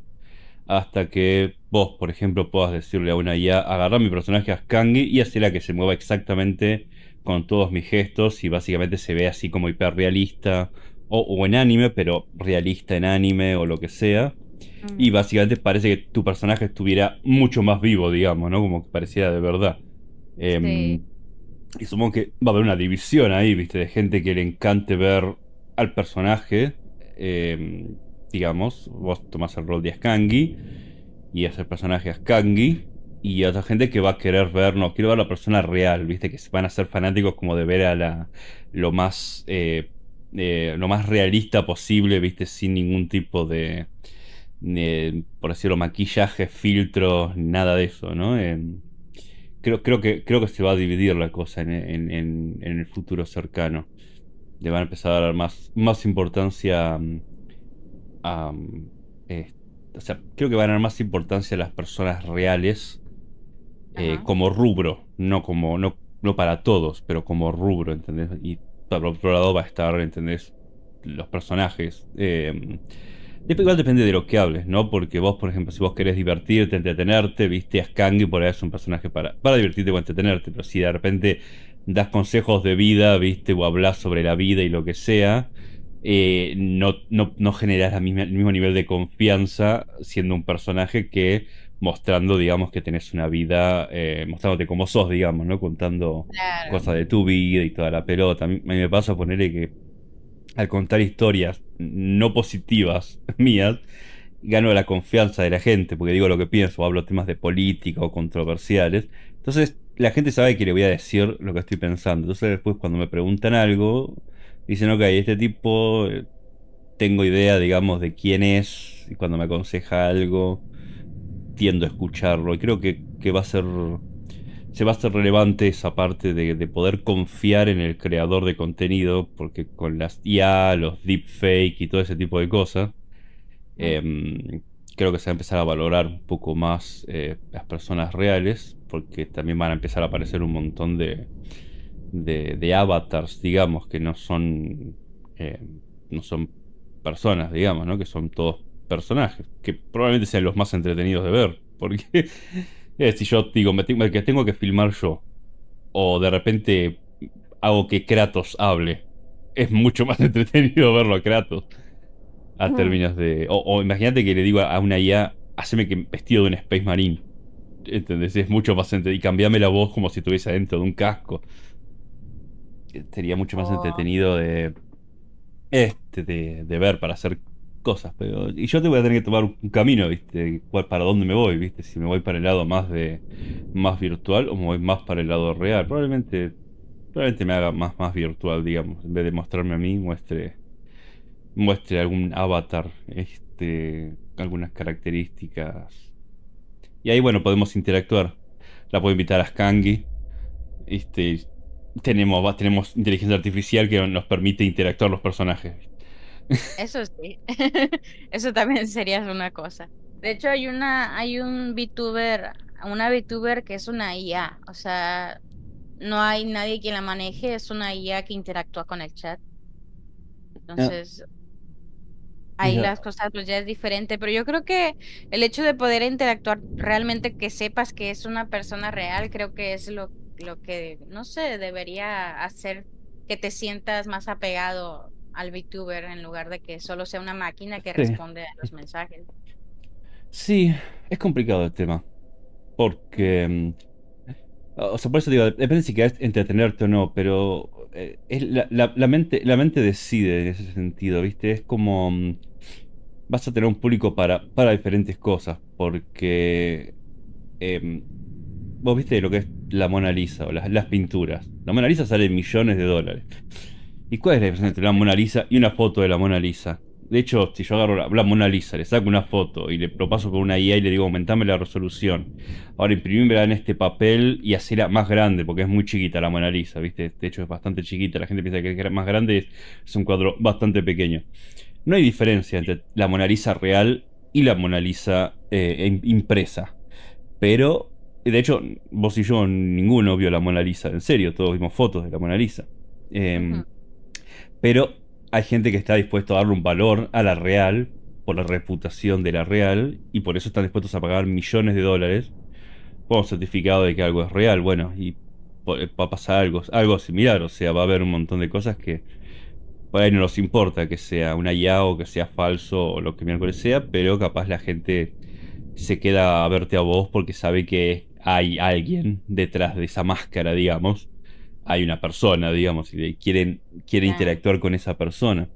hasta que vos, por ejemplo, puedas decirle a una IA, agarrar mi personaje a Skangi y hacerla que se mueva exactamente con todos mis gestos y básicamente se ve así como hiperrealista o, o en anime, pero realista en anime o lo que sea. Mm. Y básicamente parece que tu personaje estuviera mucho más vivo, digamos, ¿no? Como que pareciera de verdad. Em, y supongo que va a haber una división ahí, ¿viste? De gente que le encante ver al personaje. Em, digamos, vos tomás el rol de Askangi y es el personaje Askangi. Y otra gente que va a querer ver, no, quiero ver a la persona real, ¿viste? Que van a ser fanáticos como de ver a la, lo más. Eh, eh, lo más realista posible, ¿viste? Sin ningún tipo de. por decirlo, maquillaje, filtros, nada de eso, ¿no? Em, creo, que, creo que se va a dividir la cosa en, el futuro cercano. Le van a empezar a dar más, más importancia mm, a... Mm, eh, o sea, creo que van a dar más importancia a las personas reales eh, como rubro, no como no, para todos, pero como rubro, ¿entendés? Y por otro lado va a estar, ¿entendés? Los personajes. Eh, Igual depende de lo que hables, ¿no? Porque vos, por ejemplo, si vos querés divertirte, entretenerte, viste a Skang y por ahí es un personaje para, divertirte o entretenerte, pero si de repente das consejos de vida, viste, o hablas sobre la vida y lo que sea, eh, no, no, generas el mismo nivel de confianza siendo un personaje que mostrando, digamos, que tenés una vida, eh, mostrándote como sos, digamos, ¿no? Contando cosas de tu vida y toda la pelota. A mí, me pasa ponerle que al contar historias no positivas *laughs* mías, gano la confianza de la gente, porque digo lo que pienso, hablo temas de política o controversiales. Entonces, la gente sabe que le voy a decir lo que estoy pensando. Entonces, después cuando me preguntan algo, dicen, ok, este tipo eh, tengo idea, digamos, de quién es, y cuando me aconseja algo, tiendo a escucharlo. Y creo que, que va a ser se va a hacer relevante esa parte de, poder confiar en el creador de contenido, porque con las IA, los deepfake y todo ese tipo de cosas, em, creo que se va a empezar a valorar un poco más eh, las personas reales, porque también van a empezar a aparecer un montón de, de, avatars, digamos, que no son, em, no son personas, digamos, que son todos personajes, que probablemente sean los más entretenidos de ver, porque... *laughs* si yo digo, me, que tengo que filmar yo, o de repente hago que Kratos hable, es mucho más *laughs* entretenido verlo a Kratos. A mm. términos de. O, imagínate que le digo a, una IA, haceme que vestido de un Space Marine. ¿Entendés? Es mucho más entretenido. Y cambiame la voz como si estuviese dentro de un casco. Sería mucho más oh. entretenido de, este, de, de ver para hacer cosas, pero. Y yo te voy a tener que tomar un camino, ¿viste? ¿Para dónde me voy, viste? Si me voy para el lado más de. más virtual o me voy más para el lado real. Probablemente. me haga más, más virtual, digamos. En vez de mostrarme a mí, muestre. Muestre algún avatar. Este. algunas características. Y ahí bueno, podemos interactuar. La puedo invitar a Skangi. Este. Tenemos, tenemos inteligencia artificial que nos permite interactuar los personajes. Eso sí. *laughs* Eso también sería una cosa. De hecho, hay una, hay un VTuber, una VTuber que es una IA. O sea, no hay nadie quien la maneje, es una IA que interactúa con el chat. Ah. Entonces, ahí las cosas pues ya es diferente. Pero yo creo que el hecho de poder interactuar realmente que sepas que es una persona real, creo que es lo, lo que, no sé, debería hacer que te sientas más apegado al VTuber en lugar de que solo sea una máquina que responde a los mensajes. Sí, es complicado el tema. Porque. Mm, o sea, por eso digo, depende si quieres entretenerte o no, pero eh, la, mente, la mente decide en ese sentido, ¿viste? Es como. Mm, vas a tener un público para, para diferentes cosas, porque. Em, vos viste lo que es la Mona Lisa o las, las pinturas. La Mona Lisa sale millones de dólares. ¿Y cuál es la diferencia entre la Mona Lisa y una foto de la Mona Lisa? De hecho, si yo agarro la, Mona Lisa, le saco una foto y le, lo paso por una IA y le digo aumentame la resolución. Ahora imprimímela en este papel y hacerla más grande, porque es muy chiquita la Mona Lisa, ¿viste? De hecho es bastante chiquita, la gente piensa que es más grande, es, un cuadro bastante pequeño. No hay diferencia entre la Mona Lisa real y la Mona Lisa eh, impresa. Pero, de hecho, vos y yo ninguno vio la Mona Lisa, en serio, todos vimos fotos de la Mona Lisa. Em, pero hay gente que está dispuesta a darle un valor a la Real por la reputación de la Real y por eso están dispuestos a pagar millones de dólares por un certificado de que algo es real. Bueno, y eh, va a pasar algo, algo similar, o sea, va a haber un montón de cosas que por ahí no nos importa que sea un IA o que sea falso o lo que miércoles sea, pero capaz la gente se queda a verte a vos porque sabe que hay alguien detrás de esa máscara, digamos hay una persona, digamos, y quieren, quiere interactuar con esa persona.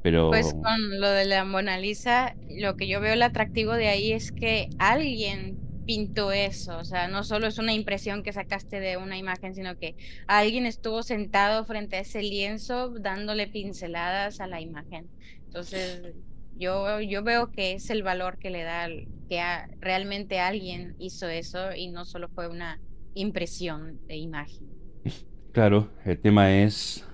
Pero... Pues con lo de la Mona Lisa, lo que yo veo el atractivo de ahí es que alguien pintó eso, o sea, no solo es una impresión que sacaste de una imagen, sino que alguien estuvo sentado frente a ese lienzo dándole pinceladas a la imagen. Entonces, yo, yo veo que es el valor que le da, que realmente alguien hizo eso y no solo fue una impresión de imagen. Claro, el tema es...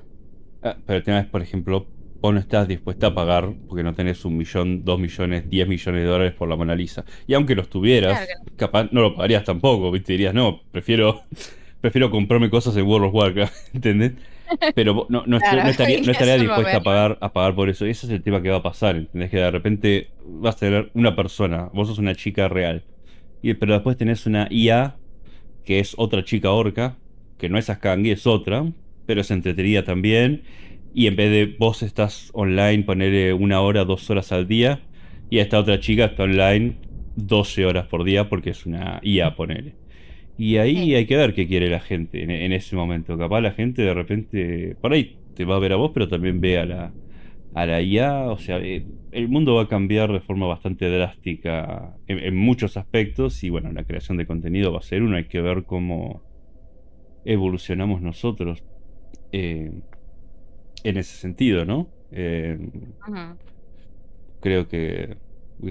Ah, pero el tema es, por ejemplo, vos no estás dispuesta a pagar porque no tenés un millón, dos millones, diez millones de dólares por la Mona Lisa. Y aunque los tuvieras, capaz no lo pagarías tampoco, ¿viste? Dirías, no, prefiero, *laughs* prefiero comprarme cosas en World of Warcraft, *laughs* ¿entendés? Pero no, no, estaría, *laughs* dispuesta a pagar, a pagar por eso. Y ese es el tema que va a pasar, ¿entendés? Que de repente vas a tener una persona, vos sos una chica real, y, pero después tenés una IA que es otra chica orca, que no es Askangi, es otra, pero es entretenida también. Y en vez de vos estás online, ponerle una hora, dos horas al día, y esta otra chica está online 12 horas por día porque es una IA, ponele. Y ahí hay que ver qué quiere la gente en, ese momento. Capaz la gente de repente, por ahí te va a ver a vos, pero también ve a la, a la IA. O sea, eh, el mundo va a cambiar de forma bastante drástica en, en, muchos aspectos y bueno, la creación de contenido va a ser uno. Hay que ver cómo, evolucionamos nosotros eh, en ese sentido, ¿no? Eh, creo que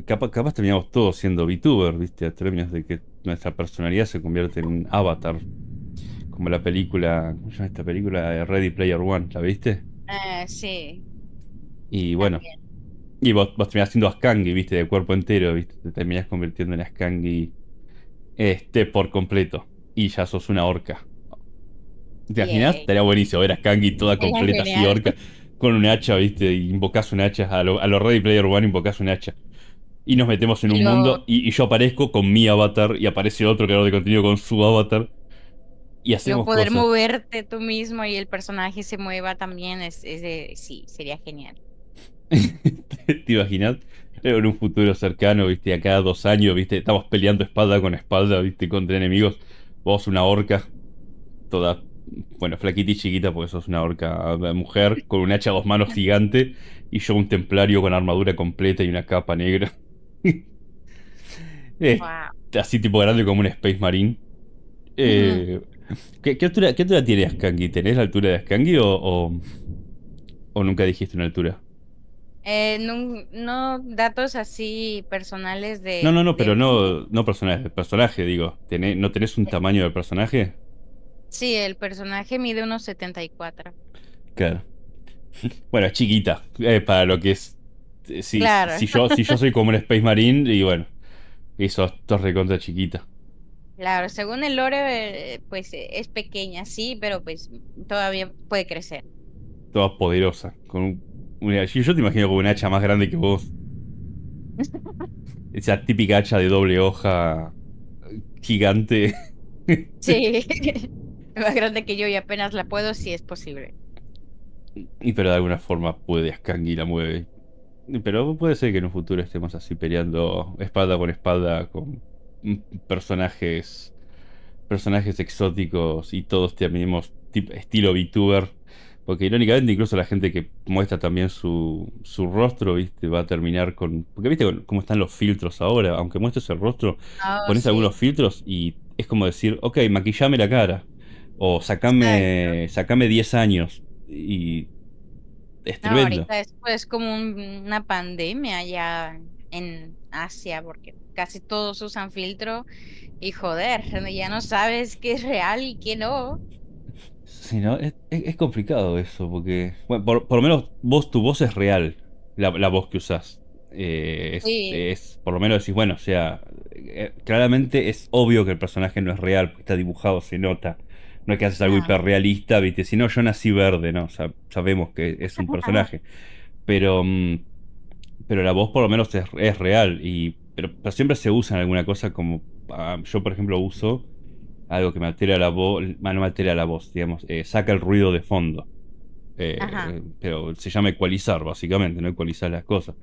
capaz, terminamos todos siendo VTuber, ¿viste? A términos de que nuestra personalidad se convierte en un avatar. Como la película, ¿cómo esta película? De Ready Player One, ¿la viste? Eh, sí. Y bueno. Y vos, terminás siendo Askangi, viste, de cuerpo entero, te terminás convirtiendo en Askangi este, por completo. Y ya sos una orca. ¿Te imaginas? Estaría buenísimo, a Kangi toda completa, así orca, con un hacha, ¿viste? Invocas invocás un hacha, a los Ready Player One invocas un hacha. Y nos metemos en un mundo y, yo aparezco con mi avatar y aparece otro creador de contenido con su avatar. Y hacemos Yo poder moverte tú mismo y el personaje se mueva también, es, sí, sería genial. *laughs* ¿Te imaginas? En un futuro cercano, viste, a cada dos años, viste, estamos peleando espalda con espalda, viste, contra enemigos. Vos una orca toda bueno, flaquita y chiquita, porque sos una orca eh, mujer con un hacha a dos manos gigante y yo un templario con armadura completa y una capa negra. *laughs* Eh, así tipo grande como un Space Marine. Eh, ¿qué, altura, tiene ¿Tenés la altura de Askangi o, nunca dijiste una altura? no, datos así personales de... No, no, no, pero no, no personales, personaje, digo. ¿No tenés un tamaño del personaje? Sí, el personaje mide unos 74. Claro. *laughs* Bueno, es chiquita, eh, para lo que es. Eh, si, si, yo, si yo soy como el *laughs* Space Marine, y bueno, eso es recontra chiquita. Claro, según el lore, eh, pues es pequeña, sí, pero pues todavía puede crecer. Toda poderosa. Con yo te imagino con una hacha más grande que vos. *laughs* Esa típica hacha de doble hoja gigante. Sí. *laughs* más grande que yo y apenas la puedo si es posible. Y pero de alguna forma puede, Skangi la mueve. Pero puede ser que en un futuro estemos así peleando espalda con espalda con personajes personajes exóticos y todos terminemos estilo VTuber. Porque irónicamente incluso la gente que muestra también su, su rostro, viste, va a terminar con... Porque viste cómo están los filtros ahora, aunque muestres el rostro, ah, pones algunos filtros y es como decir, ok, maquillame la cara. O sacame, sacame 10 años y es no, ahorita es pues, como una pandemia ya en Asia, porque casi todos usan filtro y joder, ya no sabes qué es real y qué no. Sí, no, es, complicado eso, porque bueno, por, lo menos vos, tu voz es real, la, voz que usas. Eh, es, por lo menos decís, bueno, o sea, eh, claramente es obvio que el personaje no es real, porque está dibujado, se nota. No es que haces algo ah. hiperrealista, ¿viste? Si no, yo nací verde, ¿no? O sea, sabemos que es un personaje. Pero, mm, pero la voz por lo menos es, real. Y, pero, siempre se usa en alguna cosa como... Ah, yo, por ejemplo, uso algo que me altera la voz... Ah, no me altera la voz, digamos. Eh, saca el ruido de fondo. Eh, pero se llama ecualizar, básicamente, ¿no? Ecualizar las cosas.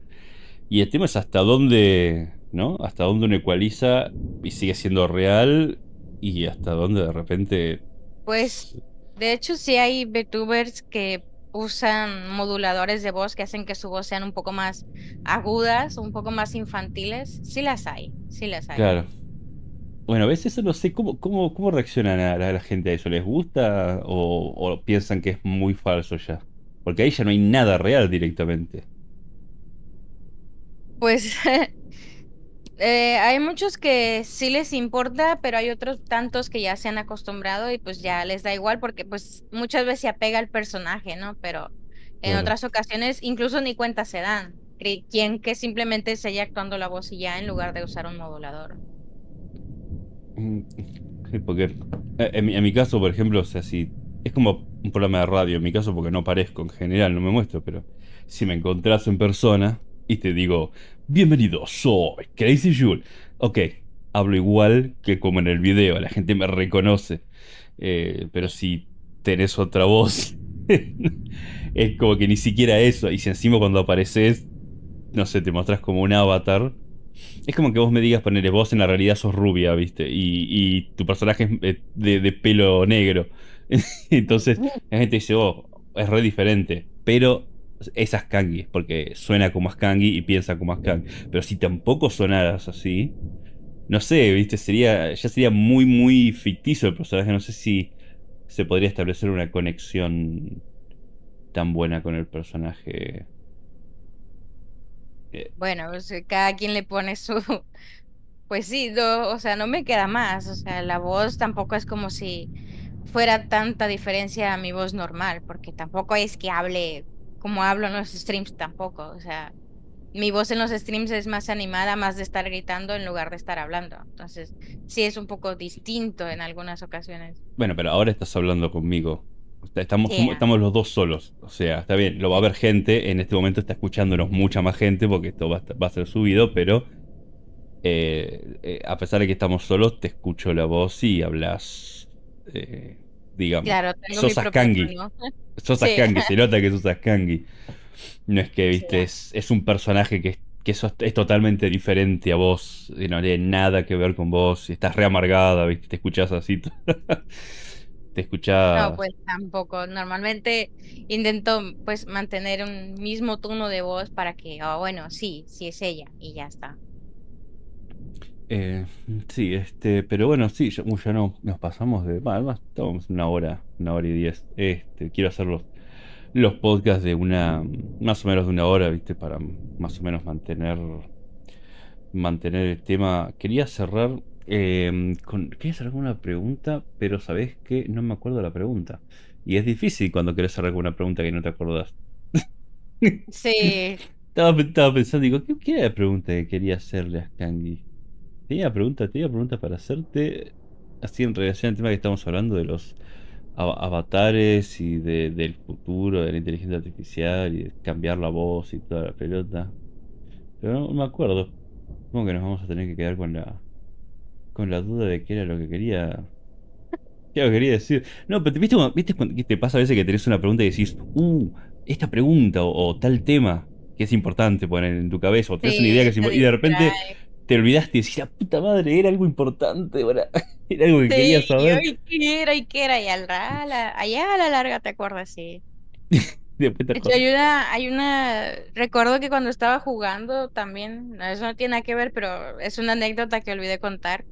Y el tema es hasta dónde, ¿no? Hasta dónde uno ecualiza y sigue siendo real y hasta dónde de repente pues, de hecho, sí hay VTubers que usan moduladores de voz que hacen que su voz sean un poco más agudas, un poco más infantiles. Sí las hay, sí las hay. Claro. Bueno, a veces no sé cómo, cómo, cómo reaccionan a la, gente a eso. ¿Les gusta o, o, piensan que es muy falso ya? Porque ahí ya no hay nada real directamente. Pues *laughs* Eh, hay muchos que sí les importa, pero hay otros tantos que ya se han acostumbrado y pues ya les da igual porque pues muchas veces se apega al personaje, ¿no? Pero en otras ocasiones incluso ni cuenta se dan. ¿Quién que simplemente se haya actuando la voz y ya en lugar de usar un modulador. Mm, sí, porque eh, en mi, caso, por ejemplo, o sea, si es como un programa de radio, en mi caso porque no aparezco en general, no me muestro, pero si me encontrás en persona, y te digo, bienvenido, soy Crazy Jules... Ok, hablo igual que como en el video, la gente me reconoce. Eh, pero si tenés otra voz, *laughs* es como que ni siquiera eso. Y si encima cuando apareces, no sé, te mostras como un avatar. Es como que vos me digas, ponerle vos en la realidad sos rubia, ¿viste? Y, tu personaje es eh, de, pelo negro. *laughs* Entonces mm. la gente dice, oh, es re diferente. Pero es Askangi, porque suena como Askangi y piensa como Askangi. Pero si tampoco sonaras así, no sé, viste, sería, ya sería muy, muy ficticio el personaje. No sé si se podría establecer una conexión tan buena con el personaje. Eh. Bueno, cada quien le pone su. *laughs* Pues sí, o sea, no me queda más. O sea, la voz tampoco es como si fuera tanta diferencia a mi voz normal, porque tampoco es que hable como hablo en los streams tampoco. O sea, mi voz en los streams es más animada, más de estar gritando en lugar de estar hablando. Entonces, sí es un poco distinto en algunas ocasiones. Bueno, pero ahora estás hablando conmigo. Estamos, estamos los dos solos. O sea, está bien, lo va a ver gente. En este momento está escuchándonos mucha más gente porque esto va, a ser subido, pero eh, eh, a pesar de que estamos solos, te escucho la voz y hablas. Eh, Claro, tengo *laughs* se nota que sos Askangi. No es que, viste, es, un personaje que, es, totalmente diferente a vos, y no tiene nada que ver con vos, y estás re amargada, viste, te escuchas así. *laughs* te escuchás. No, pues tampoco. Normalmente intento pues mantener un mismo tono de voz para que, ah, bueno, sí, sí es ella, y ya está. Eh, sí, este, pero bueno, sí, ya, ya no nos pasamos de. bueno, además, estamos una hora, una hora y diez. Este, quiero hacer los, los podcasts de una. más o menos de una hora, viste, para más o menos mantener. Mantener el tema. Quería cerrar. Em, con, quería cerrar alguna una pregunta, pero sabes que no me acuerdo la pregunta. Y es difícil cuando quieres hacer alguna pregunta que no te acordás. Sí. *laughs* estaba, pensando, digo, ¿qué, qué era la pregunta que quería hacerle a Skangi? Tenía pregunta, pregunta para hacerte, así en relación al tema que estamos hablando de los avatares y del futuro, de la inteligencia artificial y cambiar la voz y toda la pelota. Pero no, me acuerdo. Supongo que nos vamos a tener que quedar con la con la duda de qué era lo que quería ¿Qué quería decir? No, pero ¿viste, ¿viste te pasa a veces que tenés una pregunta y decís, uh, esta pregunta o, tal tema que es importante poner en tu cabeza, o tenés una idea que y de repente te olvidaste y decís, puta madre, era algo importante, *laughs* Era algo que querías saber. Y era, y qué era, y al allá a la larga te acuerdas, sí. *laughs* te acuerdas. hay una, recuerdo que cuando estaba jugando también, eso no tiene nada que ver, pero es una anécdota que olvidé contar,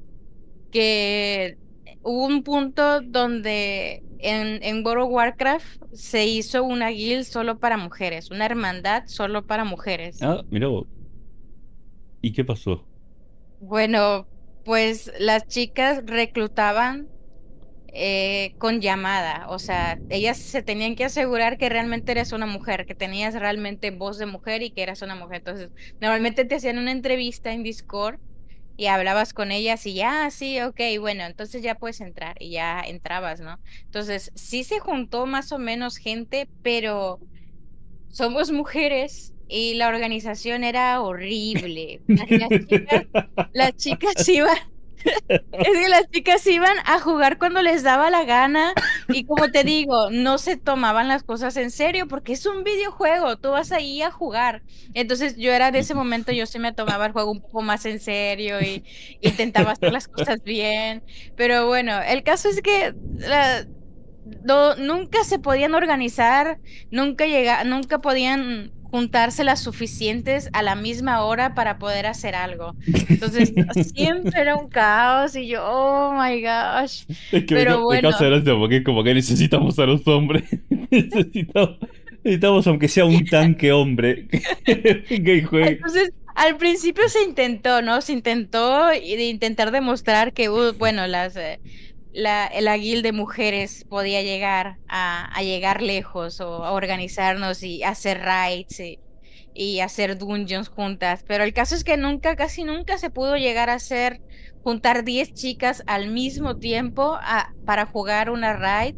que hubo un punto donde en, en World of Warcraft se hizo una guild solo para mujeres, una hermandad solo para mujeres. Ah, mira ¿Y qué pasó? Bueno, pues las chicas reclutaban eh, con llamada, o sea, ellas se tenían que asegurar que realmente eres una mujer, que tenías realmente voz de mujer y que eras una mujer. Entonces, normalmente te hacían una entrevista en Discord y hablabas con ellas y ya, ah, sí, ok, bueno, entonces ya puedes entrar y ya entrabas, ¿no? Entonces, sí se juntó más o menos gente, pero somos mujeres y la organización era horrible. *laughs* Las, chicas, iban. es que las chicas iban a jugar cuando les daba la gana y como te digo, no se tomaban las cosas en serio porque es un videojuego, tú vas ahí a jugar. Entonces yo era de ese momento, yo sí me tomaba el juego un poco más en serio y intentaba hacer las cosas bien. Pero bueno, el caso es que no, nunca se podían organizar, nunca, llega, nunca podían juntarse las suficientes a la misma hora para poder hacer algo. *laughs* Entonces, siempre era un caos y yo, oh my gosh. Es que Pero bueno. como que necesitamos a los hombres. *laughs* necesitamos, necesitamos, aunque sea un tanque hombre, *laughs* Entonces, al principio se intentó, ¿no? Se intentó de intentar demostrar que, uh, bueno, las, eh, la, guild de mujeres podía llegar a, llegar lejos o a organizarnos y hacer raids y, hacer dungeons juntas. Pero el caso es que nunca, casi nunca se pudo llegar a hacer, juntar 10 chicas al mismo tiempo para jugar una raid.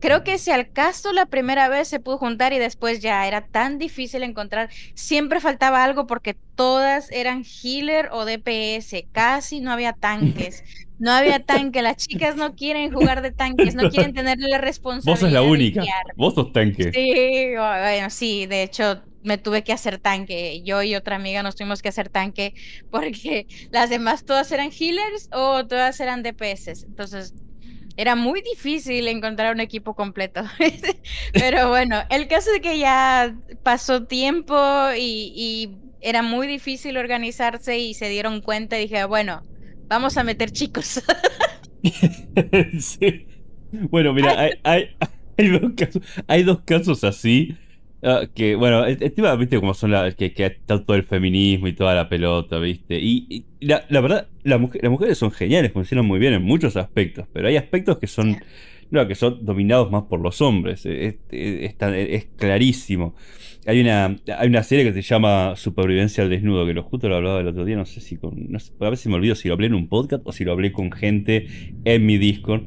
Creo que si al caso la primera vez se pudo juntar y después ya era tan difícil encontrar, siempre faltaba algo porque todas eran healer o DPS, casi no había *laughs* tanques. No había tanque. Las chicas no quieren jugar de tanques, no quieren tener la responsabilidad. *laughs* Vos sos la única. Vos sos tanque. Sí, bueno, sí, de hecho me tuve que hacer tanque. Yo y otra amiga nos tuvimos que hacer tanque porque las demás todas eran healers o todas eran DPS. Entonces era muy difícil encontrar un equipo completo. *laughs* Pero bueno, el caso es que ya pasó tiempo y, y, era muy difícil organizarse y se dieron cuenta y dije, bueno, Vamos a meter chicos. *laughs* Bueno, mira, hay, hay, dos casos, así. Ah, que, bueno, el, viste, como son las que, tanto el feminismo y toda la pelota, viste. Y, la, verdad, las mujeres son geniales, funcionan muy bien en muchos aspectos, pero hay aspectos que son, no, que son dominados más por los hombres. E-, e-, e-, es, es clarísimo. Hay una, hay una serie que se llama Supervivencia al Desnudo, que lo justo lo hablaba el otro día, no sé si con. No sé, a veces me olvido si lo hablé en un podcast o si lo hablé con gente en mi Discord.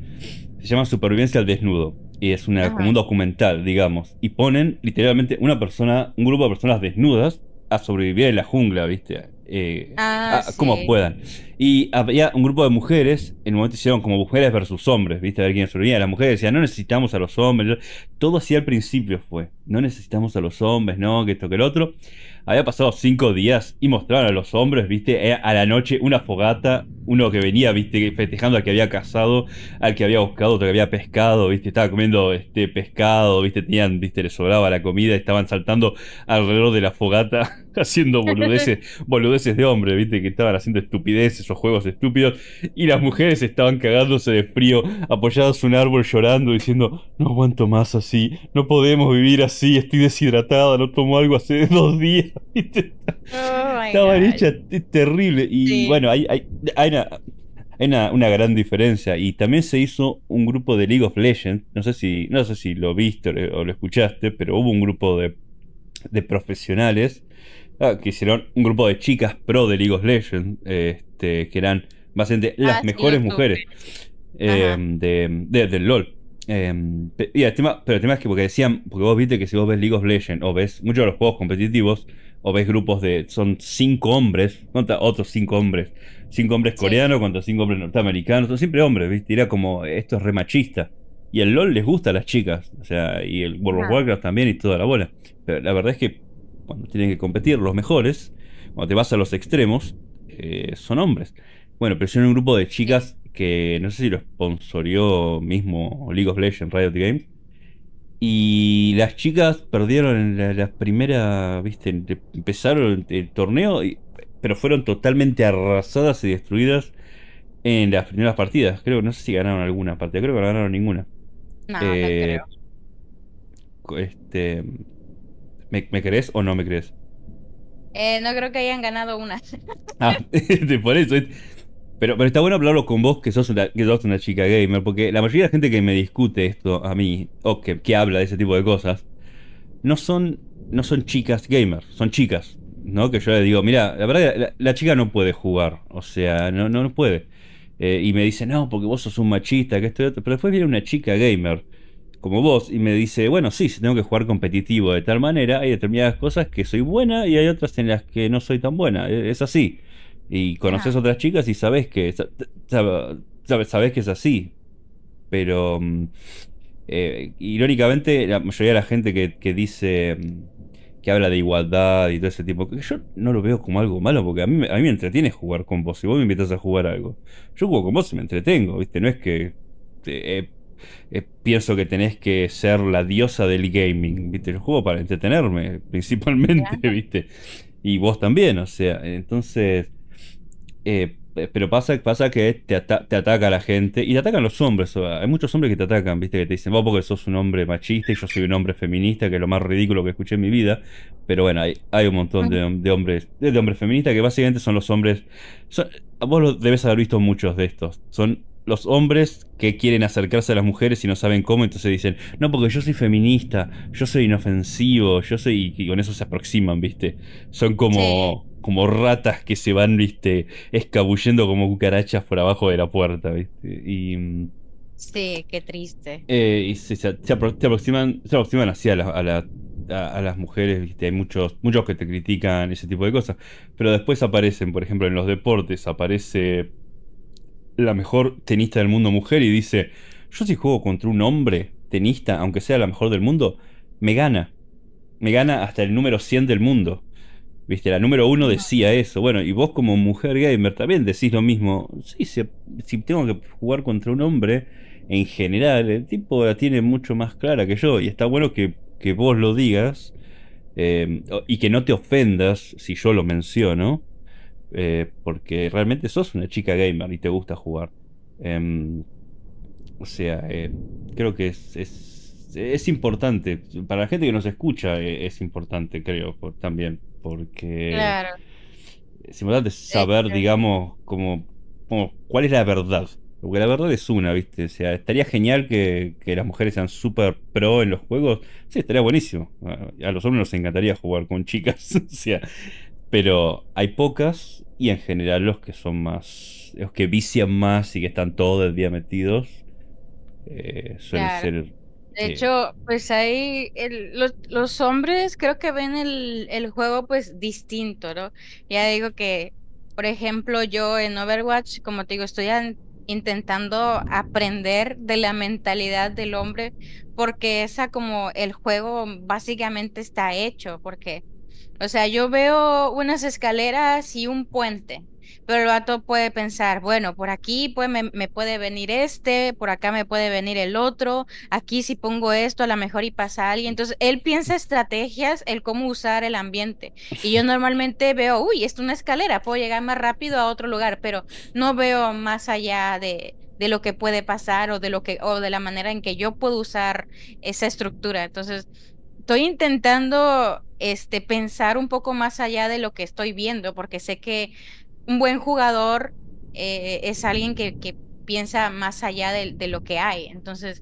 Se llama Supervivencia al Desnudo. Y es una, como un documental, digamos. Y ponen literalmente una persona, un grupo de personas desnudas a sobrevivir en la jungla, ¿viste? Eh, ah, como puedan. Y había un grupo de mujeres, en un momento hicieron como mujeres versus hombres, ¿viste? A ver quién sobrevivía. Las mujeres decían, no necesitamos a los hombres. Todo así al principio fue, no necesitamos a los hombres, no, que esto, que el otro. Había pasado cinco días y mostraron a los hombres, ¿viste? Eh, a la noche una fogata, uno que venía, ¿viste? Festejando al que había cazado, al que había buscado, otro que había pescado, ¿viste? Estaba comiendo este pescado, ¿viste? Tenían, ¿viste? le sobraba la comida, estaban saltando alrededor de la fogata *laughs* haciendo boludeces, *laughs* boludeces de hombre, viste, que estaban haciendo estupideces o juegos estúpidos, y las mujeres estaban cagándose de frío, apoyadas en un árbol llorando, diciendo, no aguanto más así, no podemos vivir así, estoy deshidratada, no tomo algo hace *laughs* dos días, viste. Oh estaban hechas terrible, y bueno, hay, una, gran diferencia. Y también se hizo un grupo de League of Legends. No sé si, no sé si lo viste o lo escuchaste, pero hubo un grupo de, de profesionales Ah, que hicieron un grupo de chicas pro de League of Legends, este, que eran básicamente ah, las mejores mujeres eh, de, del LOL. Eh, y pero el tema es que porque decían, porque vos viste que si vos ves League of Legends o ves muchos de los juegos competitivos, o ves grupos de, son cinco hombres, contra otros cinco hombres, cinco hombres coreanos contra cinco hombres norteamericanos, son siempre hombres, viste, era como, esto es remachista. Y el LOL les gusta a las chicas, o sea, y el World of Warcraft también y toda la bola. Pero la verdad es que cuando tienen que competir los mejores, cuando te vas a los extremos, eh, son hombres. Bueno, pero yo en un grupo de chicas que no sé si lo sponsorió mismo League of Legends, Riot Games. Y las chicas perdieron en la, primera, viste, empezaron el, torneo, pero fueron totalmente arrasadas y destruidas en las primeras partidas. Creo, que no sé si ganaron alguna partida, creo que no ganaron ninguna. No, eh, Este, ¿Me, crees o no me crees? Eh, no creo que hayan ganado una. *laughs* ah, *laughs* por eso. Pero, pero está bueno hablarlo con vos, que sos, una, chica gamer, porque la mayoría de la gente que me discute esto a mí, o que, habla de ese tipo de cosas, no son, no son chicas gamers, son chicas, ¿no? Que yo les digo, mira, la verdad la, chica no puede jugar, o sea, no, no, puede. Eh, y me dice, no, porque vos sos un machista, que esto y otro. Pero después viene una chica gamer como vos y me dice, bueno, sí, tengo que jugar competitivo de tal manera, hay determinadas cosas que soy buena y hay otras en las que no soy tan buena, e, es así. Y conoces a otras chicas y sabes que sabes, sabes que es así. Pero mm, eh, irónicamente la mayoría de la gente que, dice mm, que habla de igualdad y todo ese tipo, yo no lo veo como algo malo porque a mí, a mí me entretiene jugar con vos Si vos me invitas a jugar algo. Yo juego con vos y me entretengo, ¿viste? No es que eh, eh, pienso que tenés que ser la diosa del gaming, ¿viste? el juego para entretenerme, *laughs* principalmente, ¿viste? Y vos también, o sea, entonces... Eh, pero pasa, pasa que te, te, ataca la gente y te atacan los hombres. Hay muchos hombres que te atacan, ¿viste? Que te dicen, vos porque sos un hombre machista y yo soy un hombre feminista, que es lo más ridículo que escuché en mi vida. Pero bueno, hay, un montón de, hombres de hombres feministas que básicamente son los hombres. vos debes haber visto muchos de estos. Son los hombres que quieren acercarse a las mujeres y no saben cómo, entonces dicen, no, porque yo soy feminista, yo soy inofensivo, yo soy... Y con eso se aproximan, ¿viste? Son como, como ratas que se van, ¿viste? Escabullendo como cucarachas por abajo de la puerta, ¿viste? Y... Mm, sí, qué triste. Eh, y se, aproximan, se aproximan así a, a, las mujeres, ¿viste? Hay muchos, muchos que te critican ese tipo de cosas. Pero después aparecen, por ejemplo, en los deportes, aparece la mejor tenista del mundo mujer y dice, yo si juego contra un hombre tenista, aunque sea la mejor del mundo, me gana. Me gana hasta el número 100 del mundo. Viste, la número uno decía eso. Bueno, y vos como mujer gamer también decís lo mismo. si, si tengo que jugar contra un hombre, en general, el tipo la tiene mucho más clara que yo. Y está bueno que, vos lo digas eh, y que no te ofendas si yo lo menciono. Eh, porque realmente sos una chica gamer y te gusta jugar. Em, o sea, eh, creo que es, importante, para la gente que nos escucha eh, es importante, creo, también, porque es importante saber, digamos, como, cuál es la verdad. Porque la verdad es una, ¿viste? O sea, estaría genial que, las mujeres sean súper pro en los juegos. Sí, estaría buenísimo. A, los hombres nos encantaría jugar con chicas. *laughs* o sea, pero hay pocas y en general los que son más, los que vician más y que están todo el día metidos, eh, suelen ser... De eh, hecho, pues ahí los, hombres creo que ven el, juego pues distinto, ¿no? Ya digo que, por ejemplo, yo en Overwatch, como te digo, estoy intentando aprender de la mentalidad del hombre, porque esa como el juego básicamente está hecho, porque o sea, yo veo unas escaleras y un puente, pero el vato puede pensar, bueno, por aquí pues, me, puede venir este, por acá me puede venir el otro, aquí si pongo esto a lo mejor y pasa alguien. Entonces, él piensa estrategias, el cómo usar el ambiente. Y yo normalmente veo, uy, esto es una escalera, puedo llegar más rápido a otro lugar, pero no veo más allá de, de lo que puede pasar o de lo que o de la manera en que yo puedo usar esa estructura. Entonces, estoy intentando este, pensar un poco más allá de lo que estoy viendo, porque sé que un buen jugador eh, es alguien que, piensa más allá de, lo que hay. Entonces,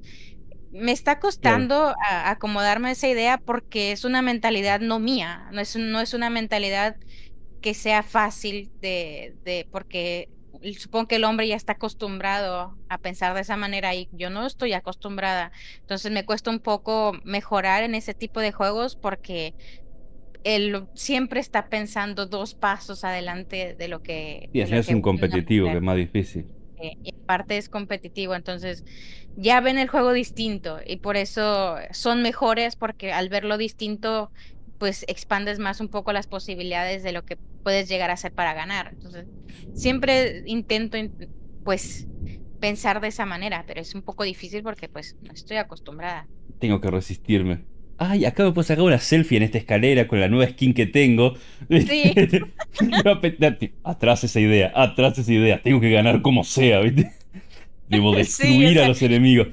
me está costando acomodarme a esa idea porque es una mentalidad no mía, no es, no es una mentalidad que sea fácil de, porque supongo que el hombre ya está acostumbrado a pensar de esa manera y yo no estoy acostumbrada. Entonces me cuesta un poco mejorar en ese tipo de juegos porque él siempre está pensando dos pasos adelante de lo que... Y es un competitivo, que es más difícil. Eh, y aparte es competitivo, entonces ya ven el juego distinto y por eso son mejores porque al verlo distinto pues expandes más un poco las posibilidades de lo que puedes llegar a hacer para ganar. Entonces, siempre intento pues pensar de esa manera, pero es un poco difícil porque pues no estoy acostumbrada. Tengo que resistirme. Ay, acá me puedo sacar una selfie en esta escalera con la nueva skin que tengo. Sí. *laughs* atrás esa idea, atrás esa idea. Tengo que ganar como sea, ¿viste? Debo *laughs* destruir a los enemigos.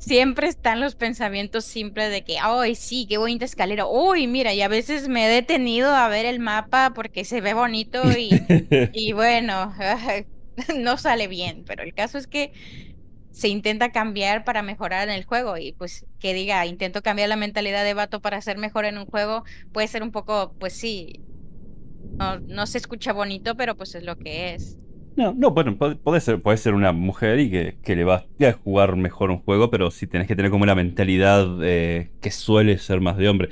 Siempre están los pensamientos simples de que, ay, sí, qué bonita escalera. Uy, mira, y a veces me he detenido a ver el mapa porque se ve bonito y, *laughs* y bueno, no sale bien. Pero el caso es que se intenta cambiar para mejorar en el juego y pues que diga, intento cambiar la mentalidad de Vato para ser mejor en un juego, puede ser un poco, pues sí, no, se escucha bonito, pero pues es lo que es. No, no, bueno, puede ser, puede ser una mujer y que, le va a jugar mejor un juego, pero sí tenés que tener como una mentalidad eh, que suele ser más de hombre.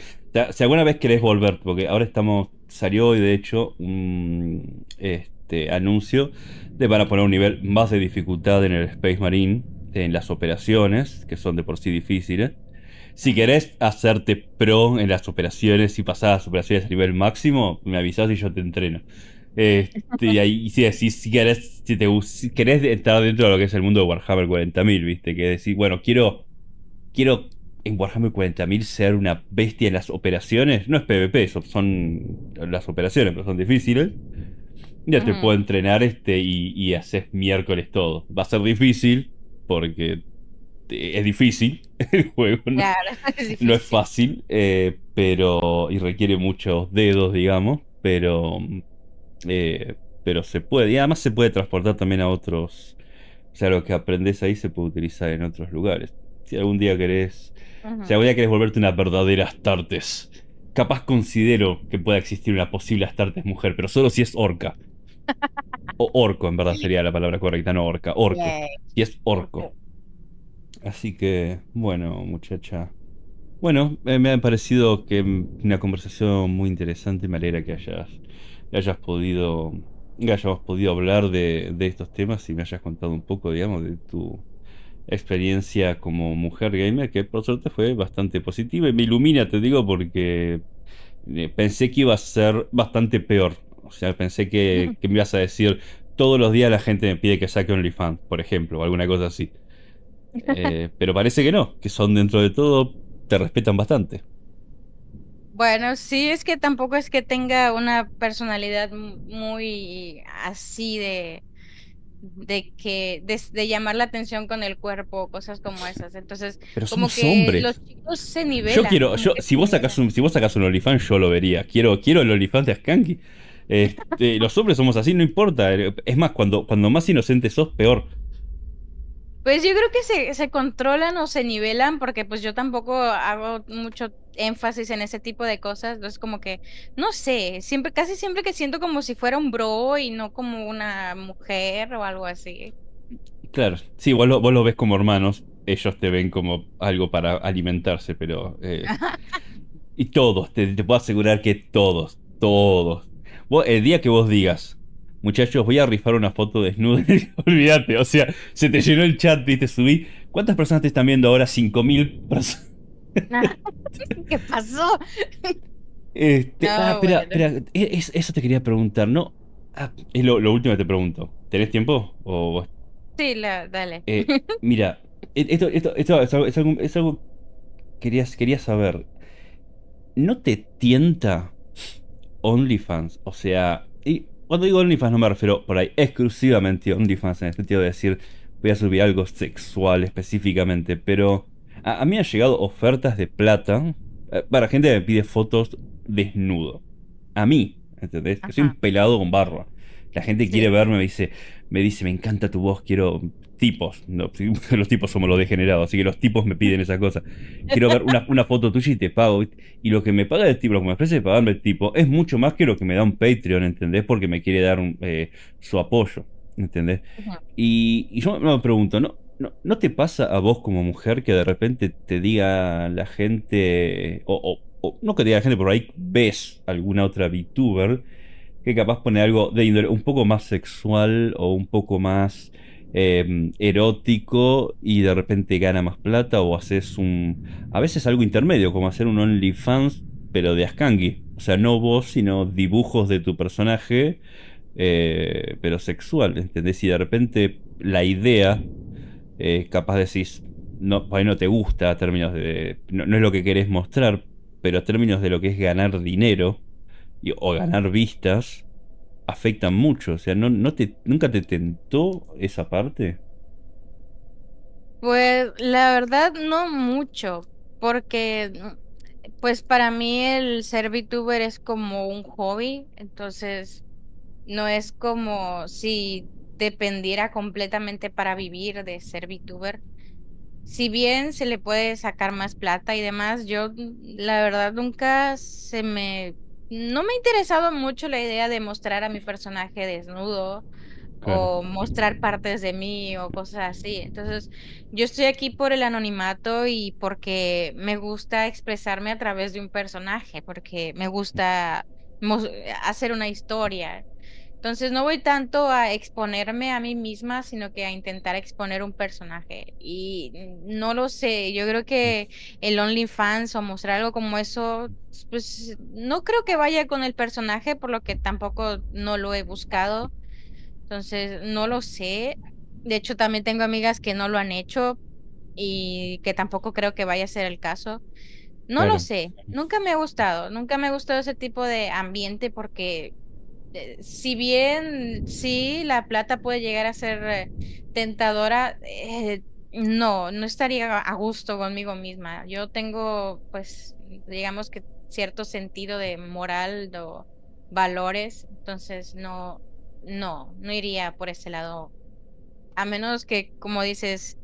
si alguna vez querés volver, porque ahora estamos, salió hoy de hecho un este, anuncio de van a poner un nivel más de dificultad en el Space Marine en las operaciones, que son de por sí difíciles. Si querés hacerte pro en las operaciones y pasar las operaciones a nivel máximo, me avisas y yo te entreno. Este, y si, si, si, querés, si, te, querés estar dentro de lo que es el mundo de Warhammer 40.000, ¿viste? Que decir, bueno, quiero, quiero en Warhammer 40.000 ser una bestia en las operaciones. No es PvP, son las operaciones, pero son difíciles. Ya te puedo entrenar este y haces miércoles todo. Va a ser difícil, porque es difícil *laughs* el juego, ¿no? *laughs* es fácil, eh, pero. y requiere muchos dedos, digamos, pero. Eh, pero se puede, y además se puede transportar también a otros. O sea, lo que aprendes ahí se puede utilizar en otros lugares. Si algún día querés. Si algún día volverte una verdadera Astartes, capaz considero que pueda existir una posible Astartes mujer, pero solo si es orca. *laughs* O orco, en verdad sería la palabra correcta, no orca, orco. Y es orco. Así que, bueno, muchacha. Bueno, me ha parecido que una conversación muy interesante. Me alegra que hayas, hayas podido podido hablar de, de, estos temas y me hayas contado un poco, digamos, de tu experiencia como mujer gamer, que por suerte fue bastante positiva y me ilumina, te digo, porque eh, pensé que iba a ser bastante peor o sea, pensé que, me ibas a decir, todos los días la gente me pide que saque un OnlyFans, por ejemplo, o alguna cosa así. *laughs* Eh, pero parece que no, que son dentro de todo, te respetan bastante. Bueno, sí, es que tampoco es que tenga una personalidad muy así de de que de, llamar la atención con el cuerpo, cosas como esas. Entonces, pero como hombres. los chicos se nivelan. Yo quiero, si vos sacas un, si vos sacas un olifán, yo lo vería. Quiero, quiero el olifán de Skanky este, los hombres somos así, no importa. Es más, cuando, cuando más inocente sos, peor. Pues yo creo que se, controlan o se nivelan porque pues yo tampoco hago mucho énfasis en ese tipo de cosas, entonces como que, no sé, siempre, casi siempre que siento como si fuera un bro y no como una mujer o algo así. Claro, sí, vos lo, ves como hermanos, ellos te ven como algo para alimentarse, pero... Eh, *laughs* y todos, te puedo asegurar que todos, todos, el día que vos digas, muchachos, voy a rifar una foto desnuda, *laughs* olvídate, o sea, se te llenó el chat, te subí. ¿Cuántas personas te están viendo ahora? 5.000 personas. *laughs* ¿Qué pasó? ah, espera, espera, eso te quería preguntar, ¿no? Ah, es lo, último que te pregunto. ¿Tenés tiempo? Sí, dale. Eh, *laughs* mira, e-, esto, esto, esto es, algo, que quería saber. ¿No te tienta OnlyFans. O sea, y cuando digo OnlyFans no me refiero por ahí exclusivamente a OnlyFans en el sentido de decir voy a subir algo sexual específicamente, pero a, mí han llegado ofertas de plata eh, para gente que me pide fotos desnudo. A mí, ¿entendés? Que soy un pelado con barba. La gente quiere verme, me dice, me dice, me encanta tu voz, quiero tipos. *laughs* los tipos somos los degenerados, así que los tipos me piden esas cosas. Quiero ver una, foto tuya y te pago. Y lo que me paga el tipo, lo que me ofrece pagarme el tipo, es mucho más que lo que me da un Patreon, ¿entendés? Porque me quiere dar eh, su apoyo, ¿entendés? y, yo me pregunto, ¿no, ¿no, te pasa a vos como mujer que de repente te diga la gente, o, o, no que te diga la gente, por ahí ves alguna otra VTuber? que capaz pone algo de índole un poco más sexual o un poco más Em, erótico y de repente gana más plata o haces un... A veces algo intermedio, como hacer un OnlyFans, pero de Askangi. O sea, no vos, sino dibujos de tu personaje, eh, pero sexual, ¿entendés? Y de repente la idea, eh, capaz decís, no, por no te gusta a términos de... No, es lo que querés mostrar, pero a términos de lo que es ganar dinero o ganar vistas, afecta mucho. O sea, ¿no, no te, ¿nunca te tentó esa parte? Pues la verdad no mucho, porque pues para mí el ser VTuber es como un hobby, entonces no es como si dependiera completamente para vivir de ser VTuber. Si bien se le puede sacar más plata y demás, yo la verdad nunca se me no me ha interesado mucho la idea de mostrar a mi personaje desnudo o mostrar partes de mí o cosas así. Entonces, yo estoy aquí por el anonimato y porque me gusta expresarme a través de un personaje, porque me gusta hacer una historia. Entonces no voy tanto a exponerme a mí misma, sino que a intentar exponer un personaje. Y no lo sé, yo creo que el OnlyFans o mostrar algo como eso, pues no creo que vaya con el personaje, por lo que tampoco no lo he buscado. Entonces no lo sé. De hecho también tengo amigas que no lo han hecho y que tampoco creo que vaya a ser el caso. No lo sé, nunca me ha gustado, nunca me ha gustado ese tipo de ambiente porque eh, si bien sí, la plata puede llegar a ser eh, tentadora, eh, no, no estaría a gusto conmigo misma. Yo tengo, pues, digamos que cierto sentido de moral o valores, entonces no, no, no iría por ese lado. A menos que, como dices,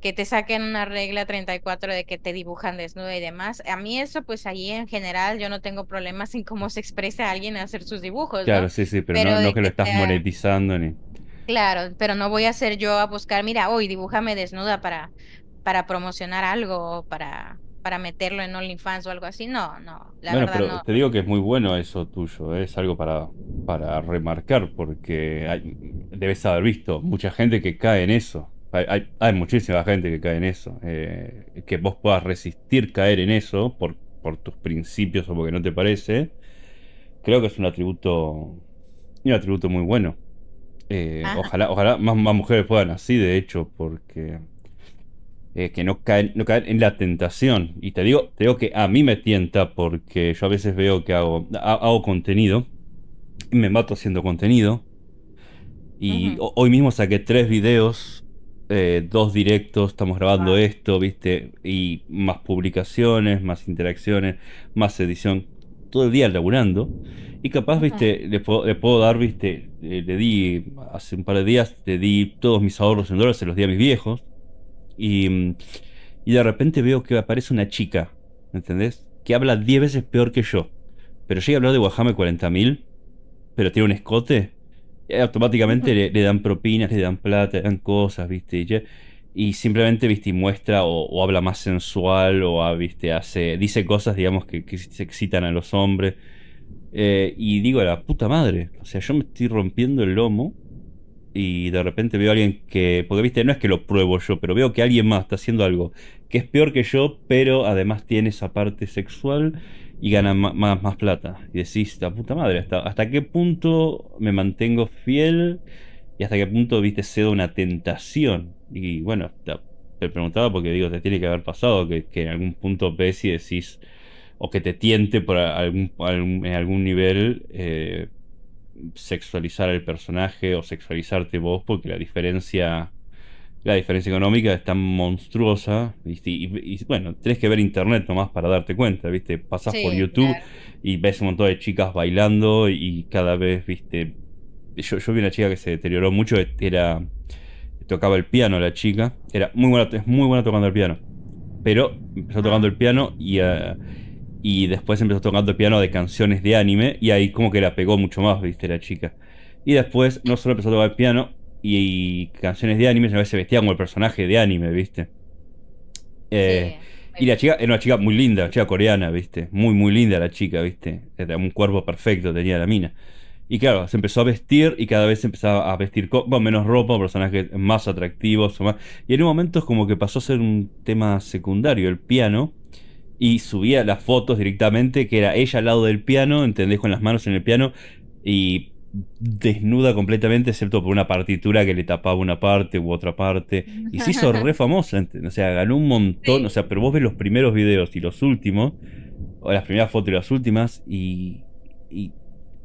que te saquen una regla 34 de que te dibujan desnuda y demás. A mí eso, pues ahí en general yo no tengo problemas en cómo se expresa alguien a hacer sus dibujos. Claro, sí, sí, pero, no, que, lo estás monetizando ni... Claro, pero no voy a ser yo a buscar, mira, hoy dibujame dibújame desnuda para, para promocionar algo para, para meterlo en OnlyFans o algo así. No, no. La bueno, verdad, pero te digo que es muy bueno eso tuyo, ¿eh? es algo para, para remarcar porque hay, debes haber visto mucha gente que cae en eso. Hay, muchísima gente que cae en eso. Eh, que vos puedas resistir caer en eso por, tus principios o porque no te parece, creo que es un atributo, un atributo muy bueno. Eh, ojalá ojalá más, mujeres puedan así, de hecho, porque eh, que no caen, no caen en la tentación. Y te digo, que a mí me tienta porque yo a veces veo que hago, hago contenido, y me mato haciendo contenido. Y hoy mismo saqué tres videos eh, dos directos, estamos grabando esto, ¿viste? Y más publicaciones, más interacciones, más edición. Todo el día laburando. Y capaz, ¿viste? Le, puedo, dar, ¿viste? le di, hace un par de días, le di todos mis ahorros en dólares, se los di a mis viejos. Y, mm, y de repente veo que aparece una chica, ¿entendés? Que habla 10 veces peor que yo. Pero llega a hablar de Guajame 40.000, pero tiene un escote eh, automáticamente le, dan propinas, le dan plata, le dan cosas, ¿viste? Y, simplemente, ¿viste? Y muestra o, habla más sensual o, ah, ¿viste? Hace, dice cosas, digamos, que, se excitan a los hombres. Eh, y digo, a la puta madre, o sea, yo me estoy rompiendo el lomo y de repente veo a alguien que, porque viste, no es que lo pruebo yo, pero veo que alguien más está haciendo algo que es peor que yo, pero además tiene esa parte sexual y ganas más, más plata. Y decís, la puta madre, ¿hasta, ¿hasta qué punto me mantengo fiel? ¿Y hasta qué punto, viste, cedo una tentación? Y bueno, te preguntaba porque digo, te tiene que haber pasado que, en algún punto ves y decís, o que te tiente por algún, en algún nivel eh, sexualizar el personaje o sexualizarte vos, porque la diferencia la diferencia económica es tan monstruosa. Y, bueno, tenés que ver internet nomás para darte cuenta, ¿viste? pasas por YouTube y ves un montón de chicas bailando y cada vez, ¿viste? Yo, vi una chica que se deterioró mucho, era tocaba el piano la chica, era muy buena, es muy buena tocando el piano, pero empezó tocando ah. el piano y, ah, y después empezó tocando el piano de canciones de anime y ahí como que la pegó mucho más, viste, la chica. Y después no solo empezó a tocar el piano, y, canciones de anime, se vestía como el personaje de anime, ¿viste? Eh, y la chica era una chica muy linda, chica coreana, ¿viste? Muy, muy linda la chica, ¿viste? Era un cuerpo perfecto tenía la mina. Y claro, se empezó a vestir y cada vez se empezaba a vestir con, menos ropa, personajes más atractivos. y en un momento es como que pasó a ser un tema secundario, el piano. Y subía las fotos directamente, que era ella al lado del piano, ¿entendés? Con las manos en el piano. Y desnuda completamente, excepto por una partitura que le tapaba una parte u otra parte. Y se hizo re *laughs* famosa, o sea, ganó un montón. O sea, pero vos ves los primeros videos y los últimos, o las primeras fotos y las últimas, y, y,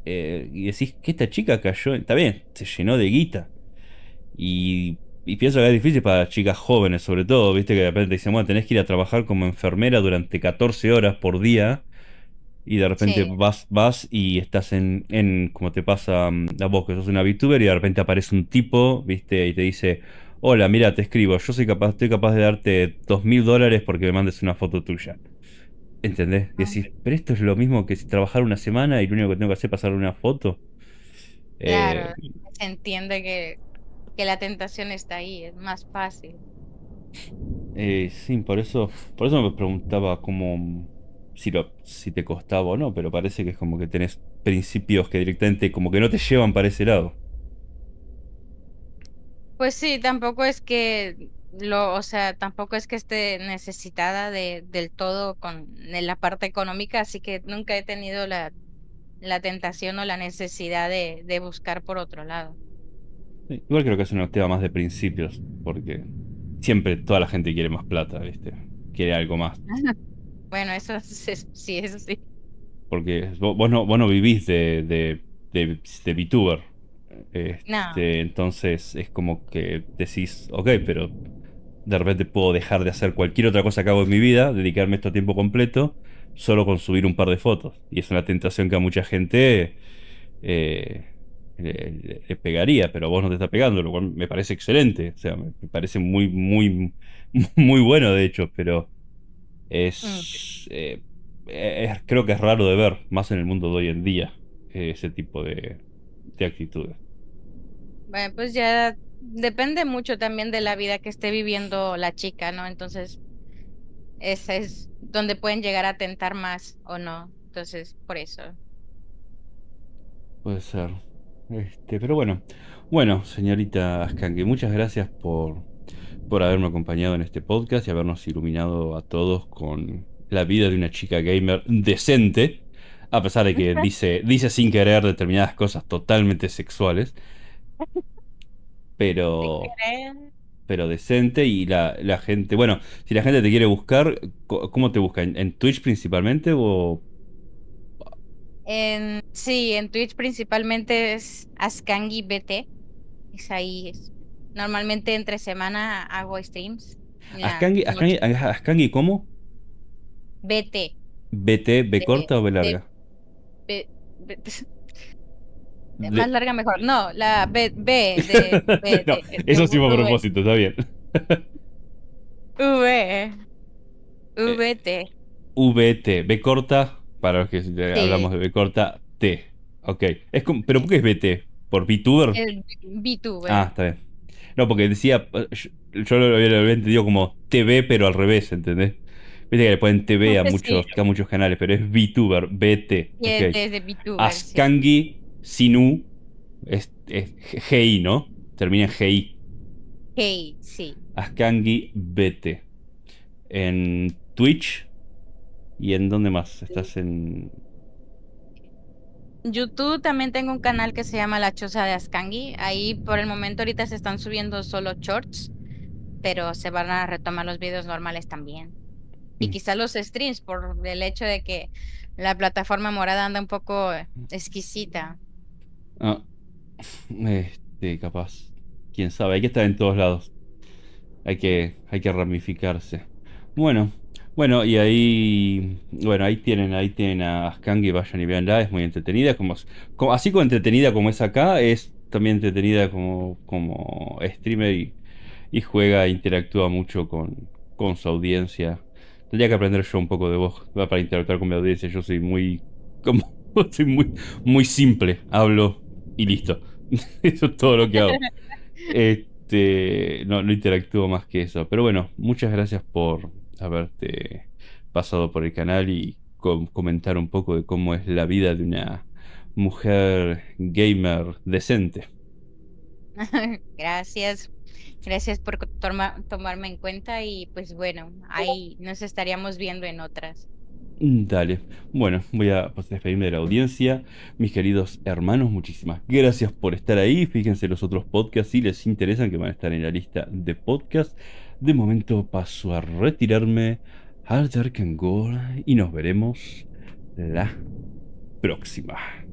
eh, decís que esta chica cayó. Está bien, se llenó de guita. Y, y, pienso que es difícil para chicas jóvenes, sobre todo, viste, que de repente dicen, bueno, tenés que ir a trabajar como enfermera durante 14 horas por día y de repente vas, vas y estás en, como te pasa mm, a vos, que sos una VTuber, y de repente aparece un tipo, viste, y te dice, hola, mira, te escribo, yo soy capaz, estoy capaz de darte dos mil dólares porque me mandes una foto tuya. ¿Entendés? Y ah. Decís, pero esto es lo mismo que si trabajar una semana y lo único que tengo que hacer es pasar una foto. Eh, claro, se entiende que, que, la tentación está ahí, es más fácil. Eh, sí, por eso, por eso me preguntaba cómo si, te costaba o no, pero parece que es como que tenés principios que directamente como que no te llevan para ese lado. Pues sí, tampoco es que lo, o sea, tampoco es que esté necesitada del todo con la parte económica, así que nunca he tenido la, tentación o la necesidad de, buscar por otro lado. igual creo que es un tema más de principios, porque siempre toda la gente quiere más plata, ¿viste? Quiere algo más. *laughs* Bueno, eso, *laughs* sí, eso sí. Porque vos no, vivís de, de, de, VTuber. Este, entonces es como que decís, ok, pero de repente puedo dejar de hacer cualquier otra cosa que hago en mi vida, dedicarme esto a tiempo completo, solo con subir un par de fotos. Y es una tentación que a mucha gente eh, le, pegaría, pero vos no te estás pegando, lo cual me parece excelente. O sea, me parece muy, muy, *laughs* muy bueno de hecho, pero Mm. Eh, eh, es, creo que es raro de ver, más en el mundo de hoy en día, ese tipo de, de actitudes. Bueno, pues ya depende mucho también de la vida que esté viviendo la chica, ¿no? Entonces, ese es donde pueden llegar a tentar más o no. Entonces, por eso. Puede ser. Este, pero bueno. Bueno, señorita Skanky, muchas gracias por, por haberme acompañado en este podcast y habernos iluminado a todos con la vida de una chica gamer decente, a pesar de que *laughs* dice, dice sin querer determinadas cosas totalmente sexuales, pero, pero decente y la, gente, bueno, si la gente te quiere buscar, ¿cómo te buscan? ¿En, Twitch principalmente o...? En, sí, en Twitch principalmente es AskangiBT es ahí, es Normalmente entre semana hago streams. Ascangi, ah, ¿cómo? BT. ¿BT, B corta o B larga? B, Más larga mejor. No, la B, B *laughs* no, eso sí fue a propósito, está bien. v. *laughs* Eh, VT. VT, B corta, para los que hablamos de B corta, T. Ok. Es como, ¿Pero por qué es BT? ¿Por VTuber? VTuber. Ah, está bien. No, porque decía. Yo, lo, había entendido como TV, pero al revés, ¿entendés? Viste que le ponen TV a muchos, a muchos canales, pero es VTuber, BT. Y es de VTuber. Askangi, ah, Sinu, es, GI, ¿no? Termina en GI. GI, sí. Askangi, ah, BT. En Twitch. ¿Y en dónde más? Estás en. YouTube también tengo un canal que se llama La Choza de Ascangi. Ahí por el momento ahorita se están subiendo solo shorts, pero se van a retomar los videos normales también. Y mm. quizá los streams por el hecho de que la plataforma morada anda un poco exquisita. Ah, este, capaz. Quién sabe, hay que estar en todos lados. Hay que, hay que ramificarse. Bueno, bueno, y ahí, bueno, ahí tienen, ahí tienen a Askangi, vayan y veanla, es muy entretenida, como, así como entretenida como es acá, es también entretenida como, como streamer y, y juega, e interactúa mucho con, con su audiencia. Tendría que aprender yo un poco de voz para interactuar con mi audiencia, yo soy muy, como, *laughs* soy muy, muy simple, hablo y listo. *laughs* Eso es todo lo que hago. *laughs* Este, no, no interactúo más que eso, pero bueno, muchas gracias por haberte pasado por el canal y comentar un poco de cómo es la vida de una mujer gamer decente. *laughs* Gracias, gracias por tomarme en cuenta y pues bueno, ahí nos estaríamos viendo en otras. Mm, dale. Bueno, voy a pues, despedirme de la audiencia. Mis queridos hermanos, muchísimas gracias por estar ahí. Fíjense los otros podcasts si les interesan que van a estar en la lista de podcasts. De momento paso a retirarme al Dark and y nos veremos la próxima.